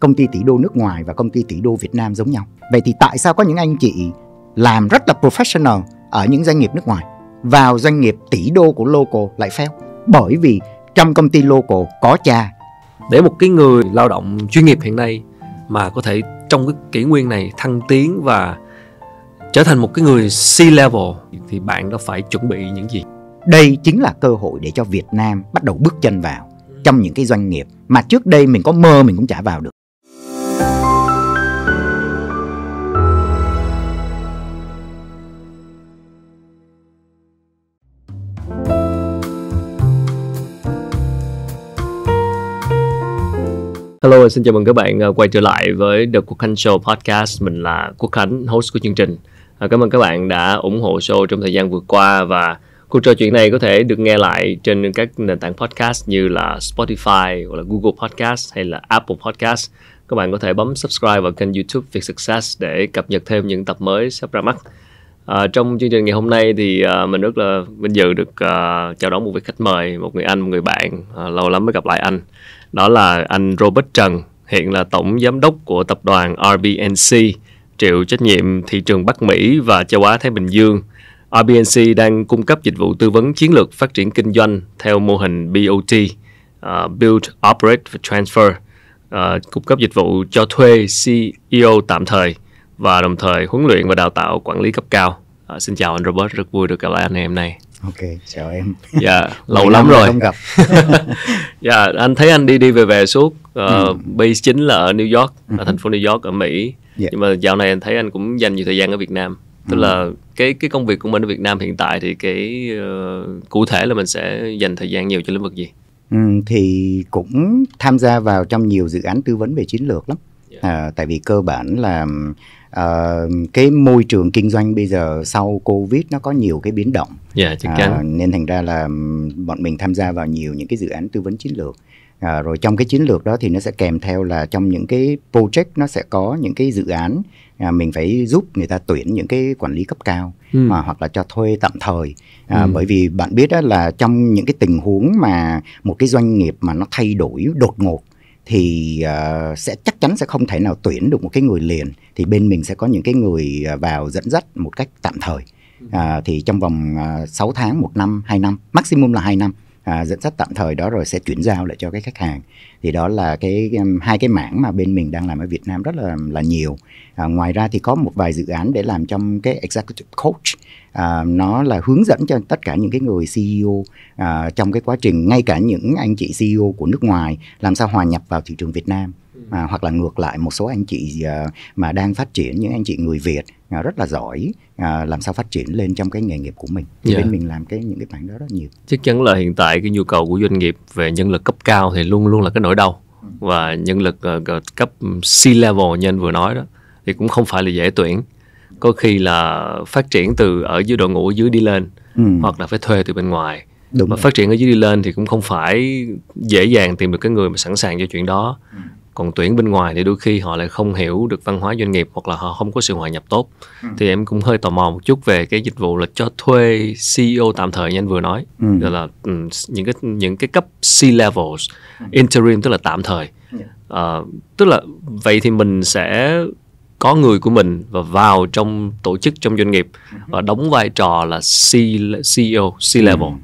công ty tỷ đô nước ngoài và công ty tỷ đô Việt Nam giống nhau. Vậy thì tại sao có những anh chị làm rất là professional ở những doanh nghiệp nước ngoài vào doanh nghiệp tỷ đô của local lại fail? Bởi vì trong công ty local có cha. Để một cái người lao động chuyên nghiệp hiện nay mà có thể trong cái kỷ nguyên này thăng tiến và trở thành một cái người C-level thì bạn đã phải chuẩn bị những gì? Đây chính là cơ hội để cho Việt Nam bắt đầu bước chân vào trong những cái doanh nghiệp mà trước đây mình có mơ mình cũng chả vào được. Hello, xin chào mừng các bạn à, quay trở lại với The Quốc Khánh Show Podcast. Mình là Quốc Khánh, host của chương trình. À, cảm ơn các bạn đã ủng hộ show trong thời gian vừa qua và cuộc trò chuyện này có thể được nghe lại trên các nền tảng podcast như là Spotify hoặc là Google Podcast hay là Apple Podcast. Các bạn có thể bấm subscribe vào kênh YouTube Việt Success để cập nhật thêm những tập mới sắp ra mắt. À, trong chương trình ngày hôm nay thì à, mình rất là vinh dự được à, chào đón một vị khách mời, một người anh, một người bạn. À, lâu lắm mới gặp lại anh đó là anh Robert Trần, hiện là tổng giám đốc của tập đoàn RBNC, chịu trách nhiệm thị trường Bắc Mỹ và châu Á Thái Bình Dương. RBNC đang cung cấp dịch vụ tư vấn chiến lược phát triển kinh doanh theo mô hình BOT, uh, à, Build, Operate và Transfer, uh, cung cấp dịch vụ cho thuê CEO tạm thời và đồng thời huấn luyện và đào tạo quản lý cấp cao. Uh, xin chào anh Robert, rất vui được gặp lại anh em này ok chào em dạ yeah, lâu lắm rồi không gặp dạ yeah, anh thấy anh đi đi về về suốt uh, ừ. base chính là ở New York ở ừ. thành phố New York ở Mỹ yeah. Dạ. nhưng mà dạo này anh thấy anh cũng dành nhiều thời gian ở Việt Nam tức ừ. là cái cái công việc của mình ở Việt Nam hiện tại thì cái uh, cụ thể là mình sẽ dành thời gian nhiều cho lĩnh vực gì ừ, thì cũng tham gia vào trong nhiều dự án tư vấn về chiến lược lắm yeah. Dạ. à, tại vì cơ bản là uh, cái môi trường kinh doanh bây giờ sau covid nó có nhiều cái biến động yeah, dạ, chắc ờ, chắn. Uh, nên thành ra là bọn mình tham gia vào nhiều những cái dự án tư vấn chiến lược À, rồi trong cái chiến lược đó thì nó sẽ kèm theo là trong những cái project nó sẽ có những cái dự án à, mình phải giúp người ta tuyển những cái quản lý cấp cao ừ. mà hoặc là cho thuê tạm thời à, ừ. bởi vì bạn biết đó là trong những cái tình huống mà một cái doanh nghiệp mà nó thay đổi đột ngột thì uh, sẽ chắc chắn sẽ không thể nào tuyển được một cái người liền thì bên mình sẽ có những cái người ờ, vào dẫn dắt một cách tạm thời uh, thì trong vòng ờ, uh, 6 tháng một năm hai năm maximum là hai năm à, dẫn dắt tạm thời đó rồi sẽ chuyển giao lại cho cái khách hàng thì đó là cái um, hai cái mảng mà bên mình đang làm ở Việt Nam rất là là nhiều à, ngoài ra thì có một vài dự án để làm trong cái executive coach à, nó là hướng dẫn cho tất cả những cái người CEO à, trong cái quá trình ngay cả những anh chị CEO của nước ngoài làm sao hòa nhập vào thị trường Việt Nam ừ. à, hoặc là ngược lại một số anh chị à, mà đang phát triển những anh chị người Việt à, rất là giỏi à, làm sao phát triển lên trong cái nghề nghiệp của mình thì yeah. Dạ. bên mình làm cái những cái bạn đó rất nhiều chắc chắn là hiện tại cái nhu cầu của doanh nghiệp về nhân lực cấp cao thì luôn luôn là cái nỗi đau và nhân lực uh, cấp C level như anh vừa nói đó thì cũng không phải là dễ tuyển có khi là phát triển từ ở dưới đội ngũ dưới đi lên ừ. hoặc là phải thuê từ bên ngoài Đúng mà rồi. phát triển ở dưới đi lên thì cũng không phải dễ dàng tìm được cái người mà sẵn sàng cho chuyện đó ừ còn tuyển bên ngoài thì đôi khi họ lại không hiểu được văn hóa doanh nghiệp hoặc là họ không có sự hòa nhập tốt ừ. thì em cũng hơi tò mò một chút về cái dịch vụ là cho thuê CEO tạm thời như anh vừa nói ừ. Đó là um, những cái những cái cấp C levels ừ. interim tức là tạm thời yeah. Dạ. uh, ờ, tức là vậy thì mình sẽ có người của mình và vào trong tổ chức trong doanh nghiệp ừ. và đóng vai trò là C CEO C level ừ.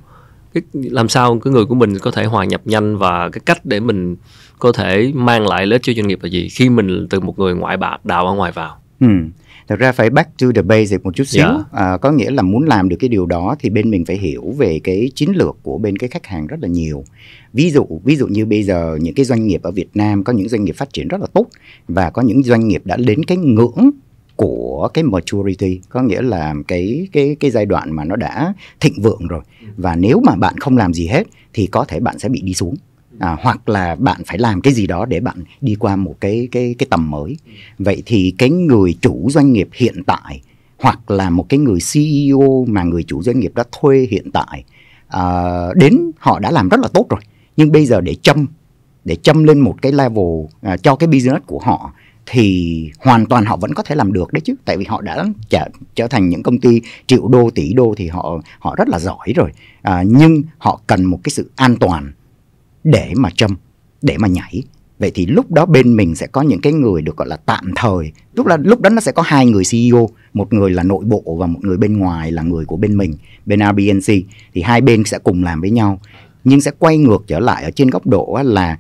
cái, làm sao cái người của mình có thể hòa nhập nhanh và cái cách để mình có thể mang lại lợi cho doanh nghiệp là gì khi mình từ một người ngoại bạc đào ở ngoài vào ừ. thật ra phải back to the basic một chút xíu yeah. Dạ. à, có nghĩa là muốn làm được cái điều đó thì bên mình phải hiểu về cái chiến lược của bên cái khách hàng rất là nhiều ví dụ ví dụ như bây giờ những cái doanh nghiệp ở Việt Nam có những doanh nghiệp phát triển rất là tốt và có những doanh nghiệp đã đến cái ngưỡng của cái maturity có nghĩa là cái cái cái giai đoạn mà nó đã thịnh vượng rồi ừ. và nếu mà bạn không làm gì hết thì có thể bạn sẽ bị đi xuống à, hoặc là bạn phải làm cái gì đó để bạn đi qua một cái cái cái tầm mới vậy thì cái người chủ doanh nghiệp hiện tại hoặc là một cái người CEO mà người chủ doanh nghiệp đã thuê hiện tại à, đến họ đã làm rất là tốt rồi nhưng bây giờ để châm để châm lên một cái level à, cho cái business của họ thì hoàn toàn họ vẫn có thể làm được đấy chứ tại vì họ đã trở, trở thành những công ty triệu đô tỷ đô thì họ họ rất là giỏi rồi à, nhưng họ cần một cái sự an toàn để mà châm, để mà nhảy. Vậy thì lúc đó bên mình sẽ có những cái người được gọi là tạm thời. Lúc là lúc đó nó sẽ có hai người CEO, một người là nội bộ và một người bên ngoài là người của bên mình, bên RBNC thì hai bên sẽ cùng làm với nhau. Nhưng sẽ quay ngược trở lại ở trên góc độ là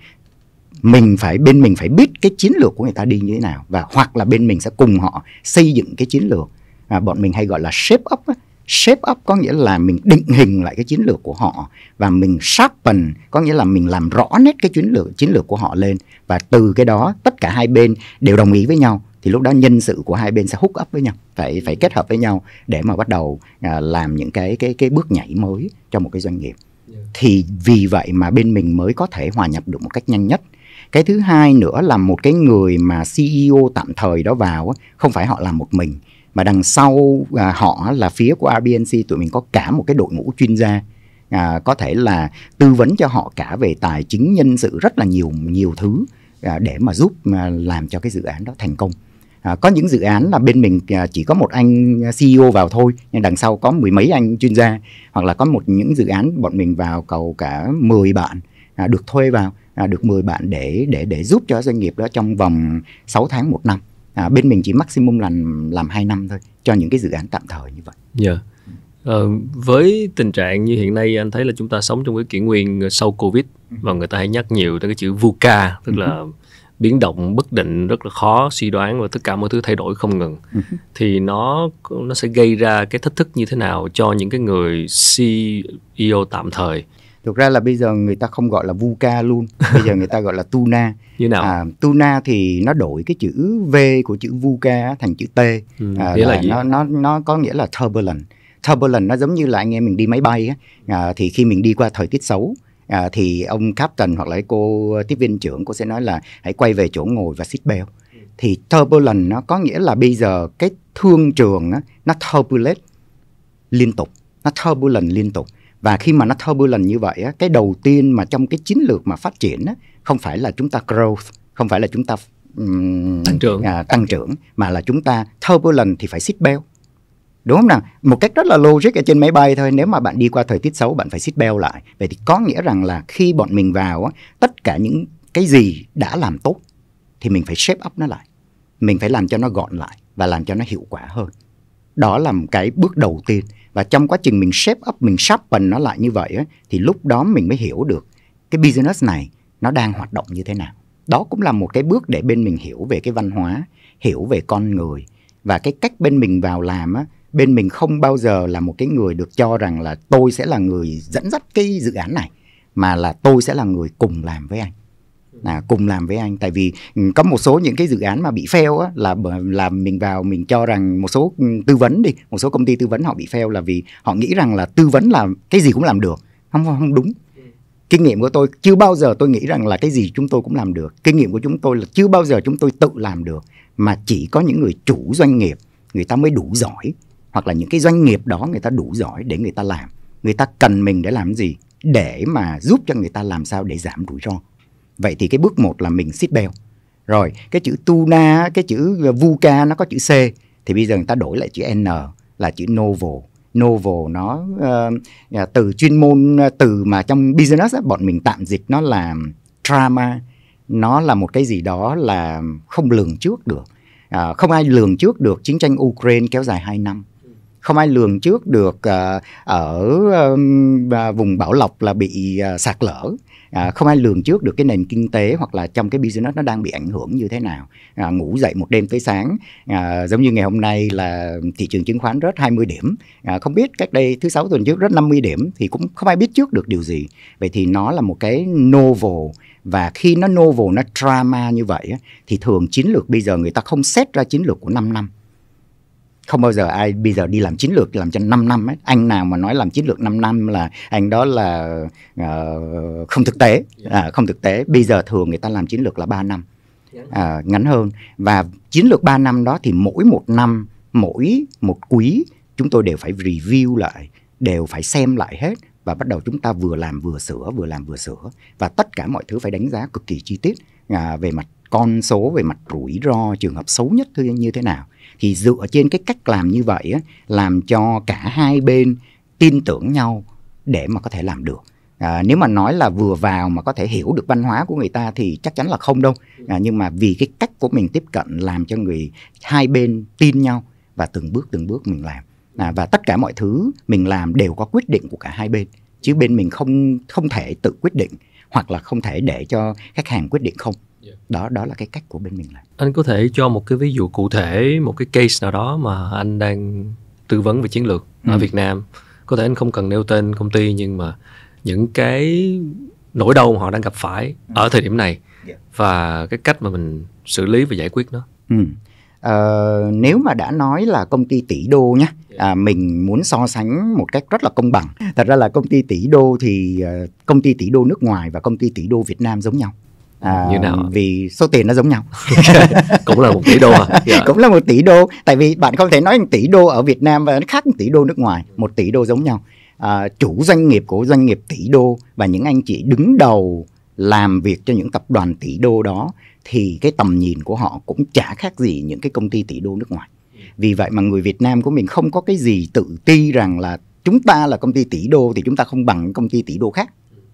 mình phải bên mình phải biết cái chiến lược của người ta đi như thế nào và hoặc là bên mình sẽ cùng họ xây dựng cái chiến lược. À, bọn mình hay gọi là shape up á shape up có nghĩa là mình định hình lại cái chiến lược của họ và mình sharpen có nghĩa là mình làm rõ nét cái chiến lược chiến lược của họ lên và từ cái đó tất cả hai bên đều đồng ý với nhau thì lúc đó nhân sự của hai bên sẽ hút up với nhau phải phải kết hợp với nhau để mà bắt đầu à, làm những cái cái cái bước nhảy mới cho một cái doanh nghiệp thì vì vậy mà bên mình mới có thể hòa nhập được một cách nhanh nhất cái thứ hai nữa là một cái người mà CEO tạm thời đó vào không phải họ làm một mình mà đằng sau à, họ là phía của Airbnb tụi mình có cả một cái đội ngũ chuyên gia à, có thể là tư vấn cho họ cả về tài chính nhân sự rất là nhiều nhiều thứ à, để mà giúp à, làm cho cái dự án đó thành công à, có những dự án là bên mình à, chỉ có một anh CEO vào thôi nhưng đằng sau có mười mấy anh chuyên gia hoặc là có một những dự án bọn mình vào cầu cả 10 bạn à, được thuê vào à, được 10 bạn để để để giúp cho doanh nghiệp đó trong vòng 6 tháng một năm à, bên mình chỉ maximum là làm 2 năm thôi cho những cái dự án tạm thời như vậy. Dạ. Yeah. Ờ, à, với tình trạng như hiện nay anh thấy là chúng ta sống trong cái kỷ nguyên sau Covid và người ta hay nhắc nhiều tới cái chữ VUCA tức là ừ. biến động bất định rất là khó suy đoán và tất cả mọi thứ thay đổi không ngừng ừ. thì nó nó sẽ gây ra cái thách thức như thế nào cho những cái người CEO tạm thời thực ra là bây giờ người ta không gọi là vuca luôn bây giờ người ta gọi là tuna như nào à, tuna thì nó đổi cái chữ v của chữ vuca thành chữ t ừ, à, nghĩa là, gì? nó nó nó có nghĩa là turbulent turbulent nó giống như là anh em mình đi máy bay á à, thì khi mình đi qua thời tiết xấu à, thì ông captain hoặc là cô tiếp viên trưởng cô sẽ nói là hãy quay về chỗ ngồi và seat belt thì turbulent nó có nghĩa là bây giờ cái thương trường á, nó turbulent liên tục nó turbulent liên tục và khi mà nó turbulent như vậy á, cái đầu tiên mà trong cái chiến lược mà phát triển á, không phải là chúng ta growth không phải là chúng ta um, tăng trưởng à, tăng trưởng mà là chúng ta turbulent thì phải seat belt đúng không nào một cách rất là logic ở trên máy bay thôi nếu mà bạn đi qua thời tiết xấu bạn phải seat belt lại vậy thì có nghĩa rằng là khi bọn mình vào á, tất cả những cái gì đã làm tốt thì mình phải shape up nó lại mình phải làm cho nó gọn lại và làm cho nó hiệu quả hơn đó là một cái bước đầu tiên và trong quá trình mình shape up mình sharpen nó lại như vậy ấy, thì lúc đó mình mới hiểu được cái business này nó đang hoạt động như thế nào đó cũng là một cái bước để bên mình hiểu về cái văn hóa hiểu về con người và cái cách bên mình vào làm á bên mình không bao giờ là một cái người được cho rằng là tôi sẽ là người dẫn dắt cái dự án này mà là tôi sẽ là người cùng làm với anh là cùng làm với anh tại vì ừ, có một số những cái dự án mà bị fail á, là là mình vào mình cho rằng một số ừ, tư vấn đi một số công ty tư vấn họ bị fail là vì họ nghĩ rằng là tư vấn là cái gì cũng làm được không không đúng kinh nghiệm của tôi chưa bao giờ tôi nghĩ rằng là cái gì chúng tôi cũng làm được kinh nghiệm của chúng tôi là chưa bao giờ chúng tôi tự làm được mà chỉ có những người chủ doanh nghiệp người ta mới đủ giỏi hoặc là những cái doanh nghiệp đó người ta đủ giỏi để người ta làm người ta cần mình để làm gì để mà giúp cho người ta làm sao để giảm rủi ro vậy thì cái bước một là mình siết beo rồi cái chữ tuna cái chữ vuca nó có chữ c thì bây giờ người ta đổi lại chữ n là chữ novel novel nó uh, từ chuyên môn ờ, từ mà trong business á, bọn mình tạm dịch nó là drama nó là một cái gì đó là không lường trước được à, không ai lường trước được chiến tranh ukraine kéo dài 2 năm không ai lường trước được uh, ở um, vùng bảo lộc là bị uh, sạt lở à, không ai lường trước được cái nền kinh tế hoặc là trong cái business nó đang bị ảnh hưởng như thế nào à, ngủ dậy một đêm tới sáng à, giống như ngày hôm nay là thị trường chứng khoán rớt 20 điểm à, không biết cách đây thứ sáu tuần trước rớt 50 điểm thì cũng không ai biết trước được điều gì vậy thì nó là một cái novel và khi nó novel nó drama như vậy thì thường chiến lược bây giờ người ta không xét ra chiến lược của 5 năm không bao giờ ai bây giờ đi làm chiến lược làm cho 5 năm ấy. anh nào mà nói làm chiến lược 5 năm là anh đó là uh, không thực tế dạ. à, không thực tế bây giờ thường người ta làm chiến lược là 3 năm dạ. à, ngắn hơn và chiến lược 3 năm đó thì mỗi một năm mỗi một quý chúng tôi đều phải review lại đều phải xem lại hết và bắt đầu chúng ta vừa làm vừa sửa vừa làm vừa sửa và tất cả mọi thứ phải đánh giá cực kỳ chi tiết à, về mặt con số về mặt rủi ro trường hợp xấu nhất như thế nào thì dựa trên cái cách làm như vậy á, làm cho cả hai bên tin tưởng nhau để mà có thể làm được à, nếu mà nói là vừa vào mà có thể hiểu được văn hóa của người ta thì chắc chắn là không đâu à, nhưng mà vì cái cách của mình tiếp cận làm cho người hai bên tin nhau và từng bước từng bước mình làm à, và tất cả mọi thứ mình làm đều có quyết định của cả hai bên chứ bên mình không không thể tự quyết định hoặc là không thể để cho khách hàng quyết định không đó đó là cái cách của bên mình là anh có thể cho một cái ví dụ cụ thể một cái case nào đó mà anh đang tư vấn về chiến lược ừ. ở Việt Nam có thể anh không cần nêu tên công ty nhưng mà những cái nỗi đau mà họ đang gặp phải ừ. ở thời điểm này yeah. và cái cách mà mình xử lý và giải quyết nó ừ. Uh, nếu mà đã nói là công ty tỷ đô nhé à, mình muốn so sánh một cách rất là công bằng thật ra là công ty tỷ đô thì uh, công ty tỷ đô nước ngoài và công ty tỷ đô việt nam giống nhau À, như nào vì số tiền nó giống nhau cũng là một tỷ đô à? yeah. Dạ. cũng là một tỷ đô tại vì bạn không thể nói một tỷ đô ở Việt Nam và nó khác một tỷ đô nước ngoài một tỷ đô giống nhau à, chủ doanh nghiệp của doanh nghiệp tỷ đô và những anh chị đứng đầu làm việc cho những tập đoàn tỷ đô đó thì cái tầm nhìn của họ cũng chả khác gì những cái công ty tỷ đô nước ngoài vì vậy mà người Việt Nam của mình không có cái gì tự ti rằng là chúng ta là công ty tỷ đô thì chúng ta không bằng công ty tỷ đô khác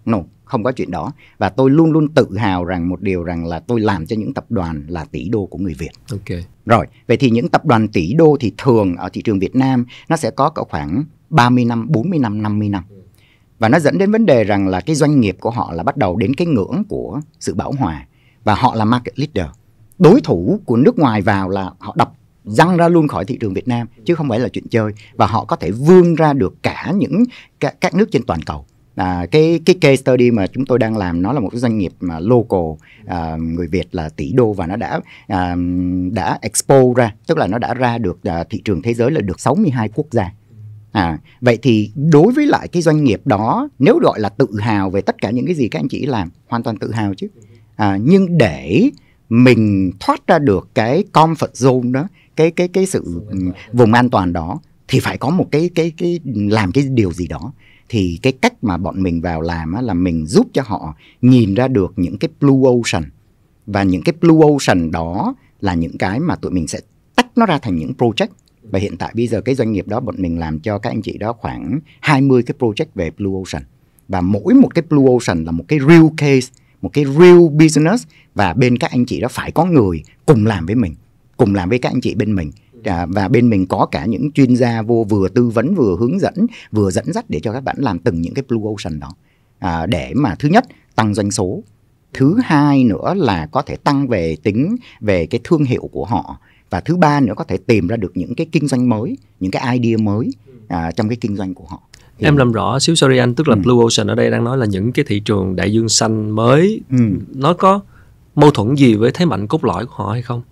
no, không có chuyện đó và tôi luôn luôn tự hào rằng một điều rằng là tôi làm cho những tập đoàn là tỷ đô của người Việt. Ok. Rồi, vậy thì những tập đoàn tỷ đô thì thường ở thị trường Việt Nam nó sẽ có cỡ khoảng 30 năm, 40 năm, 50 năm. Và nó dẫn đến vấn đề rằng là cái doanh nghiệp của họ là bắt đầu đến cái ngưỡng của sự bảo hòa và họ là market leader. Đối thủ của nước ngoài vào là họ đập răng ra luôn khỏi thị trường Việt Nam chứ không phải là chuyện chơi và họ có thể vươn ra được cả những các, các nước trên toàn cầu à, cái cái case study mà chúng tôi đang làm nó là một cái doanh nghiệp mà local à, người Việt là tỷ đô và nó đã à, đã expo ra tức là nó đã ra được à, thị trường thế giới là được 62 quốc gia à vậy thì đối với lại cái doanh nghiệp đó nếu gọi là tự hào về tất cả những cái gì các anh chị làm hoàn toàn tự hào chứ à, nhưng để mình thoát ra được cái comfort zone đó cái cái cái sự ừ, vùng an toàn đó thì phải có một cái cái cái làm cái điều gì đó thì cái cách mà bọn mình vào làm á, là mình giúp cho họ nhìn ra được những cái blue ocean và những cái blue ocean đó là những cái mà tụi mình sẽ tách nó ra thành những project và hiện tại bây giờ cái doanh nghiệp đó bọn mình làm cho các anh chị đó khoảng 20 cái project về blue ocean và mỗi một cái blue ocean là một cái real case một cái real business và bên các anh chị đó phải có người cùng làm với mình cùng làm với các anh chị bên mình à, và bên mình có cả những chuyên gia vô vừa tư vấn vừa hướng dẫn vừa dẫn dắt để cho các bạn làm từng những cái blue ocean đó à, để mà thứ nhất tăng doanh số thứ hai nữa là có thể tăng về tính về cái thương hiệu của họ và thứ ba nữa có thể tìm ra được những cái kinh doanh mới những cái idea mới ừ. à, trong cái kinh doanh của họ thì... em làm rõ xíu sorry anh tức là ừ. blue ocean ở đây đang nói là những cái thị trường đại dương xanh mới ừ. nó có mâu thuẫn gì với thế mạnh cốt lõi của họ hay không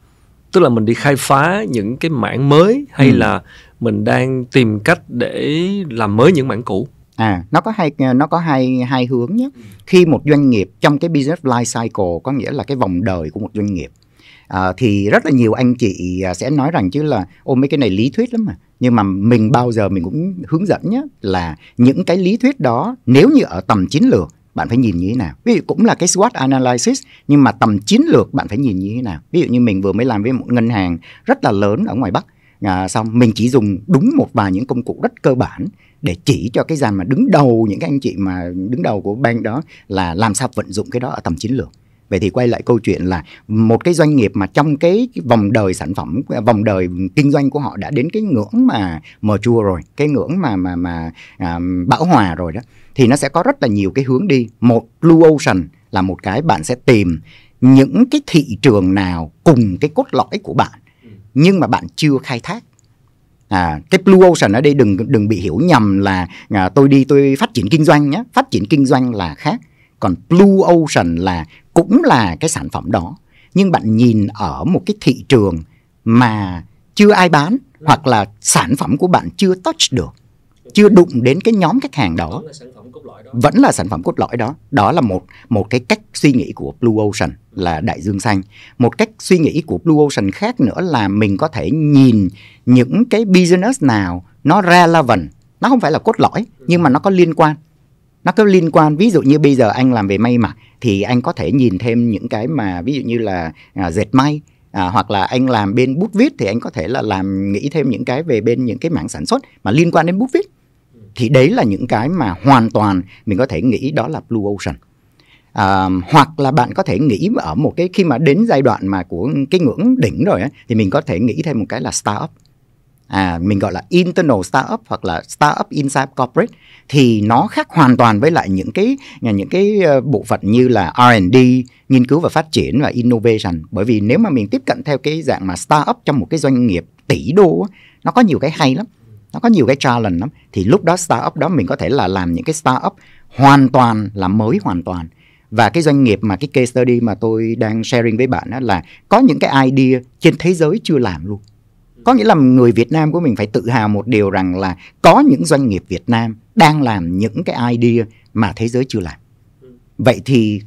tức là mình đi khai phá những cái mảng mới hay ừ. là mình đang tìm cách để làm mới những mảng cũ à nó có hai nó có hai hai hướng nhé khi một doanh nghiệp trong cái business life cycle có nghĩa là cái vòng đời của một doanh nghiệp à, thì rất là nhiều anh chị à, sẽ nói rằng chứ là ô mấy cái này lý thuyết lắm mà nhưng mà mình bao giờ mình cũng hướng dẫn nhé là những cái lý thuyết đó nếu như ở tầm chiến lược bạn phải nhìn như thế nào ví dụ cũng là cái SWOT analysis nhưng mà tầm chiến lược bạn phải nhìn như thế nào ví dụ như mình vừa mới làm với một ngân hàng rất là lớn ở ngoài bắc à, xong mình chỉ dùng đúng một vài những công cụ rất cơ bản để chỉ cho cái dàn mà đứng đầu những cái anh chị mà đứng đầu của bank đó là làm sao vận dụng cái đó ở tầm chiến lược vậy thì quay lại câu chuyện là một cái doanh nghiệp mà trong cái, vòng đời sản phẩm vòng đời kinh doanh của họ đã đến cái ngưỡng mà mờ chua rồi cái ngưỡng mà mà mà à, bão hòa rồi đó thì nó sẽ có rất là nhiều cái hướng đi một blue ocean là một cái bạn sẽ tìm những cái thị trường nào cùng cái cốt lõi của bạn nhưng mà bạn chưa khai thác à cái blue ocean ở đây đừng đừng bị hiểu nhầm là à, tôi đi tôi phát triển kinh doanh nhé phát triển kinh doanh là khác còn blue ocean là cũng là cái sản phẩm đó nhưng bạn nhìn ở một cái thị trường mà chưa ai bán hoặc là sản phẩm của bạn chưa touch được chưa đụng đến cái nhóm khách hàng đó vẫn là sản phẩm cốt lõi đó đó là một một cái cách suy nghĩ của Blue Ocean là đại dương xanh một cách suy nghĩ của Blue Ocean khác nữa là mình có thể nhìn những cái business nào nó relevant nó không phải là cốt lõi nhưng mà nó có liên quan nó có liên quan ví dụ như bây giờ anh làm về may mặc thì anh có thể nhìn thêm những cái mà ví dụ như là à, dệt may à, hoặc là anh làm bên bút viết thì anh có thể là làm nghĩ thêm những cái về bên những cái mảng sản xuất mà liên quan đến bút viết thì đấy là những cái mà hoàn toàn mình có thể nghĩ đó là blue ocean à, hoặc là bạn có thể nghĩ ở một cái khi mà đến giai đoạn mà của cái ngưỡng đỉnh rồi ấy, thì mình có thể nghĩ thêm một cái là startup à, mình gọi là internal startup hoặc là startup inside corporate thì nó khác hoàn toàn với lại những cái những cái ờ, bộ phận như là R&D nghiên cứu và phát triển và innovation bởi vì nếu mà mình tiếp cận theo cái dạng mà startup trong một cái doanh nghiệp tỷ đô nó có nhiều cái hay lắm nó có nhiều cái challenge lắm thì lúc đó startup đó mình có thể là làm những cái startup hoàn toàn là mới hoàn toàn và cái doanh nghiệp mà cái case study mà tôi đang sharing với bạn đó là có những cái idea trên thế giới chưa làm luôn có nghĩa là người Việt Nam của mình phải tự hào một điều rằng là có những doanh nghiệp Việt Nam đang làm những cái idea mà thế giới chưa làm vậy thì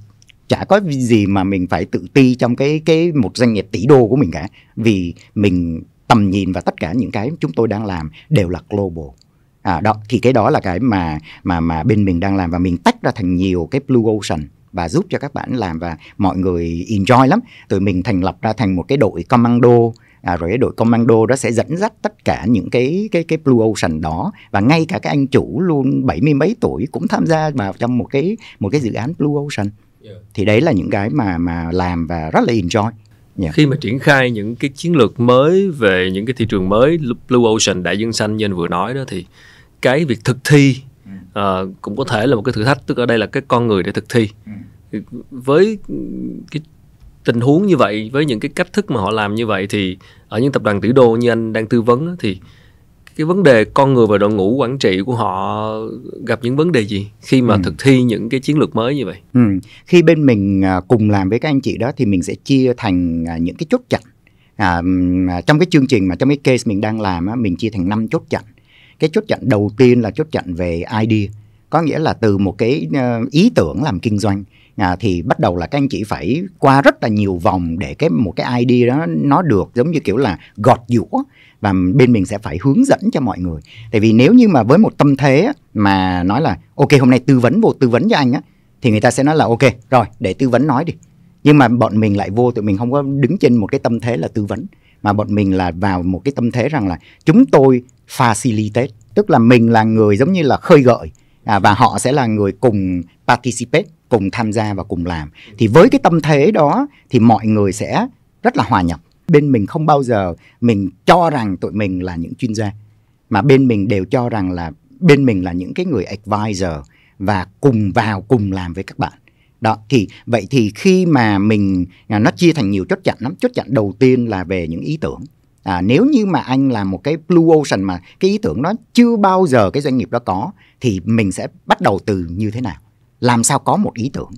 chả có gì mà mình phải tự ti trong cái cái một doanh nghiệp tỷ đô của mình cả vì mình tầm nhìn và tất cả những cái chúng tôi đang làm đều là global à, đó thì cái đó là cái mà mà mà bên mình đang làm và mình tách ra thành nhiều cái blue ocean và giúp cho các bạn làm và mọi người enjoy lắm Từ mình thành lập ra thành một cái đội commando à, rồi đội commando đó sẽ dẫn dắt tất cả những cái cái cái blue ocean đó và ngay cả cái anh chủ luôn bảy mươi mấy tuổi cũng tham gia vào trong một cái một cái dự án blue ocean yeah. thì đấy là những cái mà mà làm và rất là enjoy Yeah. Dạ. Khi mà triển khai những cái chiến lược mới về những cái thị trường mới Blue Ocean đại dương xanh như anh vừa nói đó thì cái việc thực thi uh, cũng có thể là một cái thử thách tức ở đây là cái con người để thực thi ừ. với cái tình huống như vậy với những cái cách thức mà họ làm như vậy thì ở những tập đoàn tỷ đô như anh đang tư vấn đó, thì uh, cái vấn đề con người và đội ngũ quản trị của họ gặp những vấn đề gì khi mà ừ. thực thi những cái chiến lược mới như vậy ừ. khi bên mình à, cùng làm với các anh chị đó thì mình sẽ chia thành à, những cái chốt chặn à, à, trong cái chương trình mà trong cái case mình đang làm á, mình chia thành 5 chốt chặn cái chốt chặn đầu tiên là chốt chặn về idea có nghĩa là từ một cái ờ, ý tưởng làm kinh doanh à, thì bắt đầu là các anh chị phải qua rất là nhiều vòng để cái một cái ID đó nó được giống như kiểu là gọt giũa và bên mình sẽ phải hướng dẫn cho mọi người tại vì nếu như mà với một tâm thế mà nói là ok hôm nay tư vấn vô tư vấn cho anh á thì người ta sẽ nói là ok rồi để tư vấn nói đi nhưng mà bọn mình lại vô tụi mình không có đứng trên một cái tâm thế là tư vấn mà bọn mình là vào một cái tâm thế rằng là chúng tôi facilitate tức là mình là người giống như là khơi gợi à, và họ sẽ là người cùng participate cùng tham gia và cùng làm thì với cái tâm thế đó thì mọi người sẽ rất là hòa nhập bên mình không bao giờ mình cho rằng tụi mình là những chuyên gia mà bên mình đều cho rằng là bên mình là những cái người advisor và cùng vào cùng làm với các bạn đó thì vậy thì khi mà mình à, nó chia thành nhiều chốt chặn lắm chốt chặn đầu tiên là về những ý tưởng à, nếu như mà anh làm một cái blue ocean mà cái ý tưởng nó chưa bao giờ cái doanh nghiệp đó có thì mình sẽ bắt đầu từ như thế nào làm sao có một ý tưởng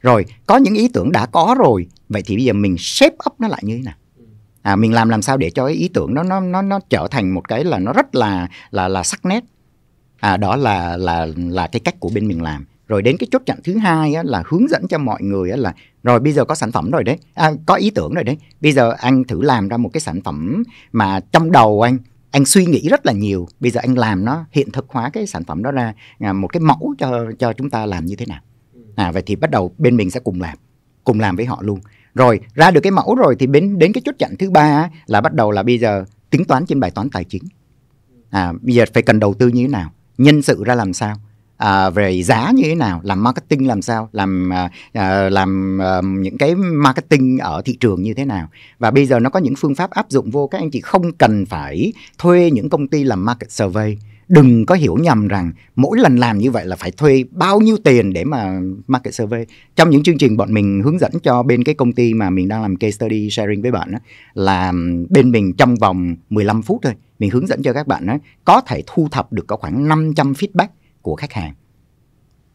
rồi có những ý tưởng đã có rồi vậy thì bây giờ mình shape up nó lại như thế nào à, mình làm làm sao để cho ý tưởng nó nó nó nó trở thành một cái là nó rất là là là sắc nét à, đó là là là cái cách của bên mình làm rồi đến cái chốt chặn thứ hai á, là hướng dẫn cho mọi người á, là rồi bây giờ có sản phẩm rồi đấy à, có ý tưởng rồi đấy bây giờ anh thử làm ra một cái sản phẩm mà trong đầu anh anh suy nghĩ rất là nhiều bây giờ anh làm nó hiện thực hóa cái sản phẩm đó ra à, một cái mẫu cho cho chúng ta làm như thế nào ừ. à vậy thì bắt đầu bên mình sẽ cùng làm cùng làm với họ luôn rồi ra được cái mẫu rồi thì đến đến cái chốt chặn thứ ba là bắt đầu là bây giờ tính toán trên bài toán tài chính à, bây giờ phải cần đầu tư như thế nào nhân sự ra làm sao à, về giá như thế nào làm marketing làm sao làm à, à làm à, những cái marketing ở thị trường như thế nào và bây giờ nó có những phương pháp áp dụng vô các anh chị không cần phải thuê những công ty làm market survey đừng có hiểu nhầm rằng mỗi lần làm như vậy là phải thuê bao nhiêu tiền để mà market survey trong những chương trình bọn mình hướng dẫn cho bên cái công ty mà mình đang làm case study sharing với bạn đó, là bên mình trong vòng 15 phút thôi mình hướng dẫn cho các bạn đó, có thể thu thập được có khoảng 500 feedback của khách hàng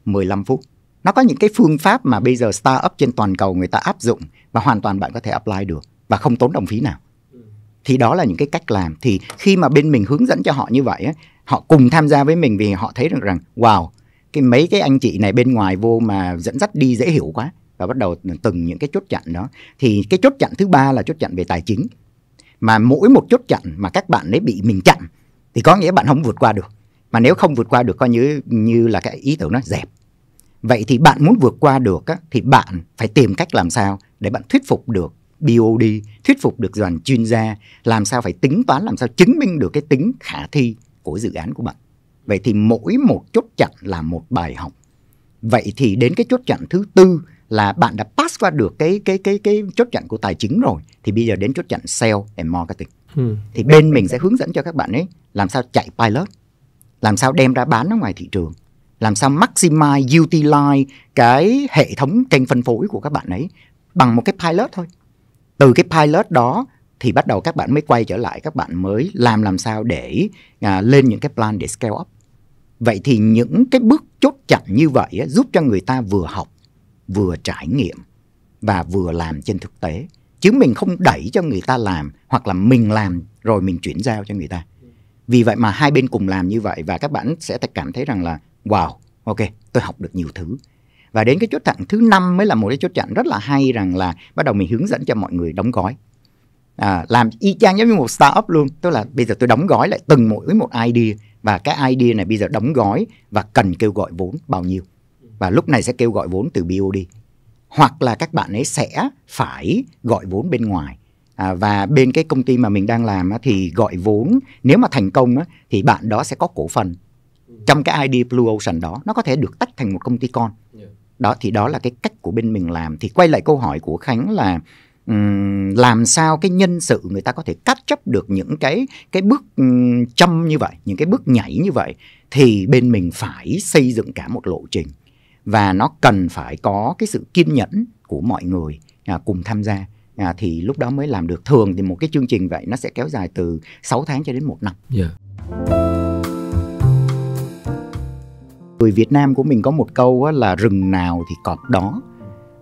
15 phút nó có những cái phương pháp mà bây giờ startup trên toàn cầu người ta áp dụng và hoàn toàn bạn có thể apply được và không tốn đồng phí nào thì đó là những cái cách làm thì khi mà bên mình hướng dẫn cho họ như vậy ấy, họ cùng tham gia với mình vì họ thấy được rằng wow cái mấy cái anh chị này bên ngoài vô mà dẫn dắt đi dễ hiểu quá và bắt đầu từng những cái chốt chặn đó thì cái chốt chặn thứ ba là chốt chặn về tài chính mà mỗi một chốt chặn mà các bạn ấy bị mình chặn thì có nghĩa bạn không vượt qua được mà nếu không vượt qua được coi như như là cái ý tưởng nó dẹp vậy thì bạn muốn vượt qua được á, thì bạn phải tìm cách làm sao để bạn thuyết phục được BOD thuyết phục được đoàn chuyên gia làm sao phải tính toán làm sao chứng minh được cái tính khả thi của dự án của bạn vậy thì mỗi một chốt chặn là một bài học vậy thì đến cái chốt chặn thứ tư là bạn đã pass qua được cái cái cái cái chốt chặn của tài chính rồi thì bây giờ đến chốt chặn sale and marketing hmm. thì bên mình sẽ hướng dẫn cho các bạn ấy làm sao chạy pilot làm sao đem ra bán ở ngoài thị trường làm sao maximize utilize cái hệ thống kênh phân phối của các bạn ấy bằng một cái pilot thôi từ cái pilot đó thì bắt đầu các bạn mới quay trở lại các bạn mới làm làm sao để à, lên những cái plan để scale up vậy thì những cái bước chốt chặn như vậy á, giúp cho người ta vừa học vừa trải nghiệm và vừa làm trên thực tế chứ mình không đẩy cho người ta làm hoặc là mình làm rồi mình chuyển giao cho người ta vì vậy mà hai bên cùng làm như vậy và các bạn sẽ cảm thấy rằng là wow ok tôi học được nhiều thứ và đến cái chốt chặn thứ năm mới là một cái chốt chặn rất là hay rằng là bắt đầu mình hướng dẫn cho mọi người đóng gói à, làm y chang giống như một startup luôn tức là bây giờ tôi đóng gói lại từng mỗi một idea và cái idea này bây giờ đóng gói và cần kêu gọi vốn bao nhiêu và lúc này sẽ kêu gọi vốn từ BOD hoặc là các bạn ấy sẽ phải gọi vốn bên ngoài à, và bên cái công ty mà mình đang làm thì gọi vốn nếu mà thành công thì bạn đó sẽ có cổ phần trong cái ID Blue Ocean đó nó có thể được tách thành một công ty con đó thì đó là cái cách của bên mình làm thì quay lại câu hỏi của khánh là um, làm sao cái nhân sự người ta có thể cắt chấp được những cái cái bước um, châm như vậy những cái bước nhảy như vậy thì bên mình phải xây dựng cả một lộ trình và nó cần phải có cái sự kiên nhẫn của mọi người à, cùng tham gia à, thì lúc đó mới làm được thường thì một cái chương trình vậy nó sẽ kéo dài từ 6 tháng cho đến một năm yeah. Dạ người Việt Nam của mình có một câu là rừng nào thì cọp đó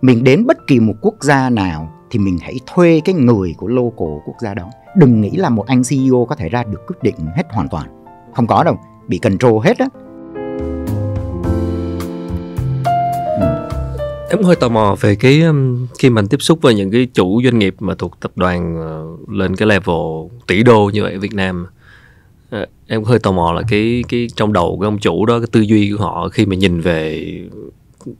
mình đến bất kỳ một quốc gia nào thì mình hãy thuê cái người của local quốc gia đó đừng nghĩ là một anh CEO có thể ra được quyết định hết hoàn toàn không có đâu bị control hết á ừ. em hơi tò mò về cái um, khi mình tiếp xúc với những cái chủ doanh nghiệp mà thuộc tập đoàn ờ, lên cái level tỷ đô như vậy ở Việt Nam Ờ, em hơi tò mò là à. cái cái trong đầu của ông chủ đó cái tư duy của họ khi mà nhìn về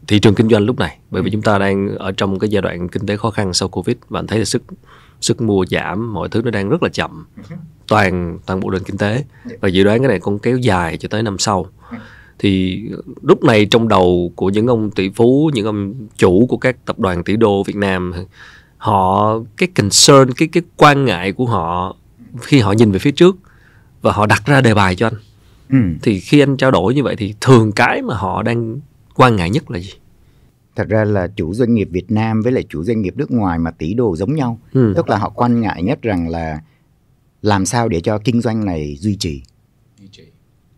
thị trường kinh doanh lúc này bởi vì ừ. chúng ta đang ở trong cái giai đoạn kinh tế khó khăn sau covid và anh thấy là sức sức mua giảm mọi thứ nó đang rất là chậm toàn toàn bộ nền kinh tế và dự đoán cái này còn kéo dài cho tới năm sau thì lúc này trong đầu của những ông tỷ phú những ông chủ của các tập đoàn tỷ đô Việt Nam họ cái concern cái cái quan ngại của họ khi họ nhìn về phía trước và họ đặt ra đề bài cho anh ừ. thì khi anh trao đổi như vậy thì thường cái mà họ đang quan ngại nhất là gì thật ra là chủ doanh nghiệp Việt Nam với lại chủ doanh nghiệp nước ngoài mà tỷ đồ giống nhau ừ. tức là họ quan ngại nhất rằng là làm sao để cho kinh doanh này duy trì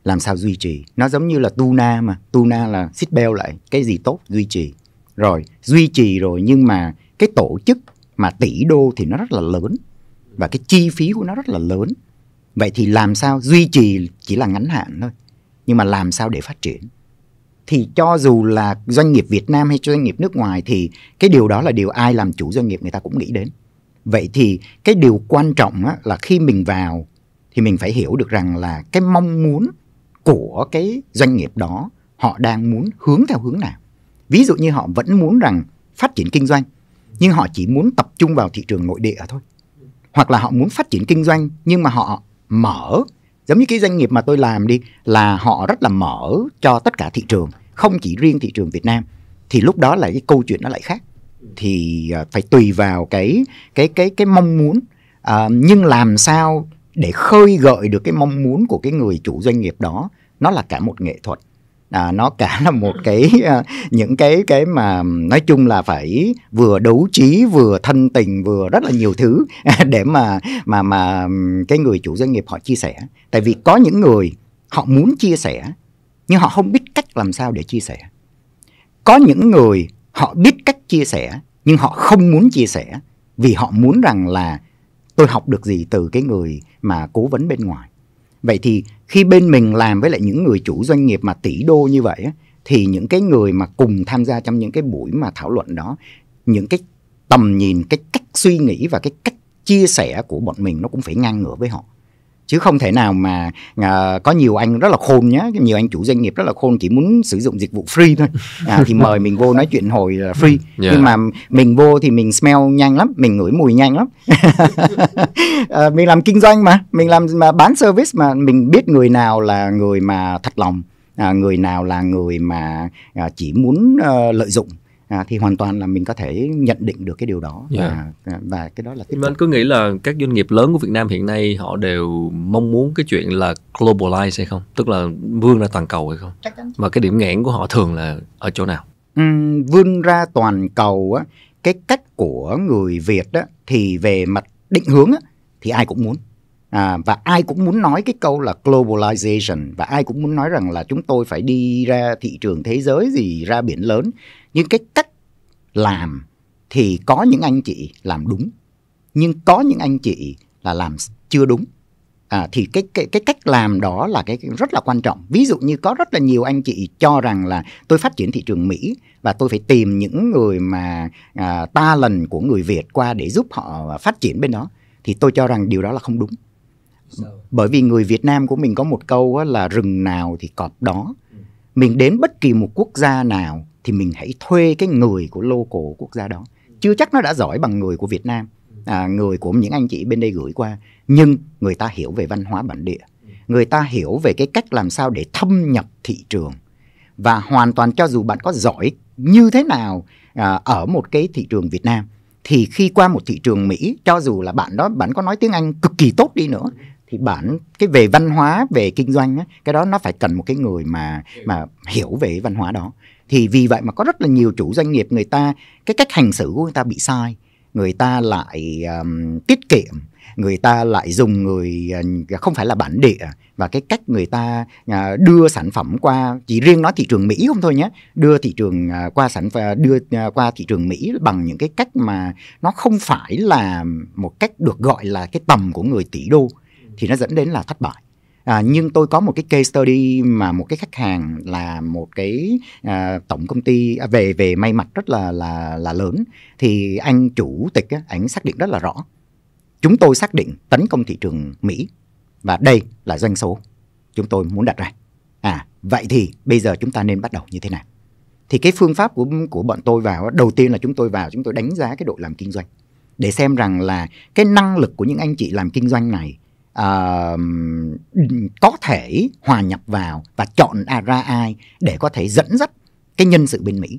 làm sao duy trì nó giống như là tuna mà tuna là xích beo lại cái gì tốt duy trì rồi duy trì rồi nhưng mà cái tổ chức mà tỷ đô thì nó rất là lớn và cái chi phí của nó rất là lớn vậy thì làm sao duy trì chỉ là ngắn hạn thôi nhưng mà làm sao để phát triển thì cho dù là doanh nghiệp Việt Nam hay doanh nghiệp nước ngoài thì cái điều đó là điều ai làm chủ doanh nghiệp người ta cũng nghĩ đến vậy thì cái điều quan trọng á, là khi mình vào thì mình phải hiểu được rằng là cái mong muốn của cái doanh nghiệp đó họ đang muốn hướng theo hướng nào ví dụ như họ vẫn muốn rằng phát triển kinh doanh nhưng họ chỉ muốn tập trung vào thị trường nội địa thôi hoặc là họ muốn phát triển kinh doanh nhưng mà họ mở giống như cái doanh nghiệp mà tôi làm đi là họ rất là mở cho tất cả thị trường không chỉ riêng thị trường Việt Nam thì lúc đó là cái câu chuyện nó lại khác thì à, phải tùy vào cái cái cái cái mong muốn à, nhưng làm sao để khơi gợi được cái mong muốn của cái người chủ doanh nghiệp đó nó là cả một nghệ thuật à, nó cả là một cái ờ, những cái cái mà nói chung là phải vừa đấu trí vừa thân tình vừa rất là nhiều thứ để mà mà mà cái người chủ doanh nghiệp họ chia sẻ tại vì có những người họ muốn chia sẻ nhưng họ không biết cách làm sao để chia sẻ có những người họ biết cách chia sẻ nhưng họ không muốn chia sẻ vì họ muốn rằng là tôi học được gì từ cái người mà cố vấn bên ngoài vậy thì khi bên mình làm với lại những người chủ doanh nghiệp mà tỷ đô như vậy á, thì những cái người mà cùng tham gia trong những cái buổi mà thảo luận đó những cái tầm nhìn cái cách suy nghĩ và cái cách chia sẻ của bọn mình nó cũng phải ngang ngửa với họ chứ không thể nào mà à, có nhiều anh rất là khôn nhá nhiều anh chủ doanh nghiệp rất là khôn chỉ muốn sử dụng dịch vụ free thôi à, thì mời mình vô nói chuyện hồi là ừ, free yeah. Dạ. nhưng mà mình vô thì mình smell nhanh lắm mình ngửi mùi nhanh lắm à, mình làm kinh doanh mà mình làm mà bán service mà mình biết người nào là người mà thật lòng à, người nào là người mà à, chỉ muốn à, lợi dụng à, thì hoàn toàn là mình có thể nhận định được cái điều đó yeah. và, dạ. và cái đó là tích anh có nghĩ là các doanh nghiệp lớn của Việt Nam hiện nay họ đều mong muốn cái chuyện là globalize hay không tức là vươn ra toàn cầu hay không và cái điểm nghẽn của họ thường là ở chỗ nào uhm, vươn ra toàn cầu á cái cách của người Việt á thì về mặt định hướng á thì ai cũng muốn à, và ai cũng muốn nói cái câu là globalization và ai cũng muốn nói rằng là chúng tôi phải đi ra thị trường thế giới gì ra biển lớn nhưng cái cách làm thì có những anh chị làm đúng nhưng có những anh chị là làm chưa đúng à, thì cái, cái cái cách làm đó là cái rất là quan trọng ví dụ như có rất là nhiều anh chị cho rằng là tôi phát triển thị trường mỹ và tôi phải tìm những người mà à, ta lần của người việt qua để giúp họ phát triển bên đó thì tôi cho rằng điều đó là không đúng bởi vì người việt nam của mình có một câu là rừng nào thì cọp đó mình đến bất kỳ một quốc gia nào thì mình hãy thuê cái người của local quốc gia đó chưa chắc nó đã giỏi bằng người của Việt Nam à, người của những anh chị bên đây gửi qua nhưng người ta hiểu về văn hóa bản địa người ta hiểu về cái cách làm sao để thâm nhập thị trường và hoàn toàn cho dù bạn có giỏi như thế nào à, ở một cái thị trường Việt Nam thì khi qua một thị trường Mỹ cho dù là bạn đó bạn có nói tiếng Anh cực kỳ tốt đi nữa thì bản cái về văn hóa về kinh doanh cái đó nó phải cần một cái người mà mà hiểu về văn hóa đó thì vì vậy mà có rất là nhiều chủ doanh nghiệp người ta cái cách hành xử của người ta bị sai người ta lại um, tiết kiệm người ta lại dùng người ờ, không phải là bản địa và cái cách người ta à, đưa sản phẩm qua chỉ riêng nói thị trường Mỹ không thôi nhé đưa thị trường à, qua sản đưa à, qua thị trường Mỹ bằng những cái cách mà nó không phải là một cách được gọi là cái tầm của người tỷ đô thì nó dẫn đến là thất bại À, nhưng tôi có một cái case study mà một cái khách hàng là một cái à, tổng công ty à, về về may mặc rất là là là lớn thì anh chủ tịch á, anh xác định rất là rõ chúng tôi xác định tấn công thị trường Mỹ và đây là doanh số chúng tôi muốn đặt ra à vậy thì bây giờ chúng ta nên bắt đầu như thế nào thì cái phương pháp của của bọn tôi vào đầu tiên là chúng tôi vào chúng tôi đánh giá cái đội làm kinh doanh để xem rằng là cái năng lực của những anh chị làm kinh doanh này uh, có thể hòa nhập vào và chọn ra ai để có thể dẫn dắt cái nhân sự bên Mỹ.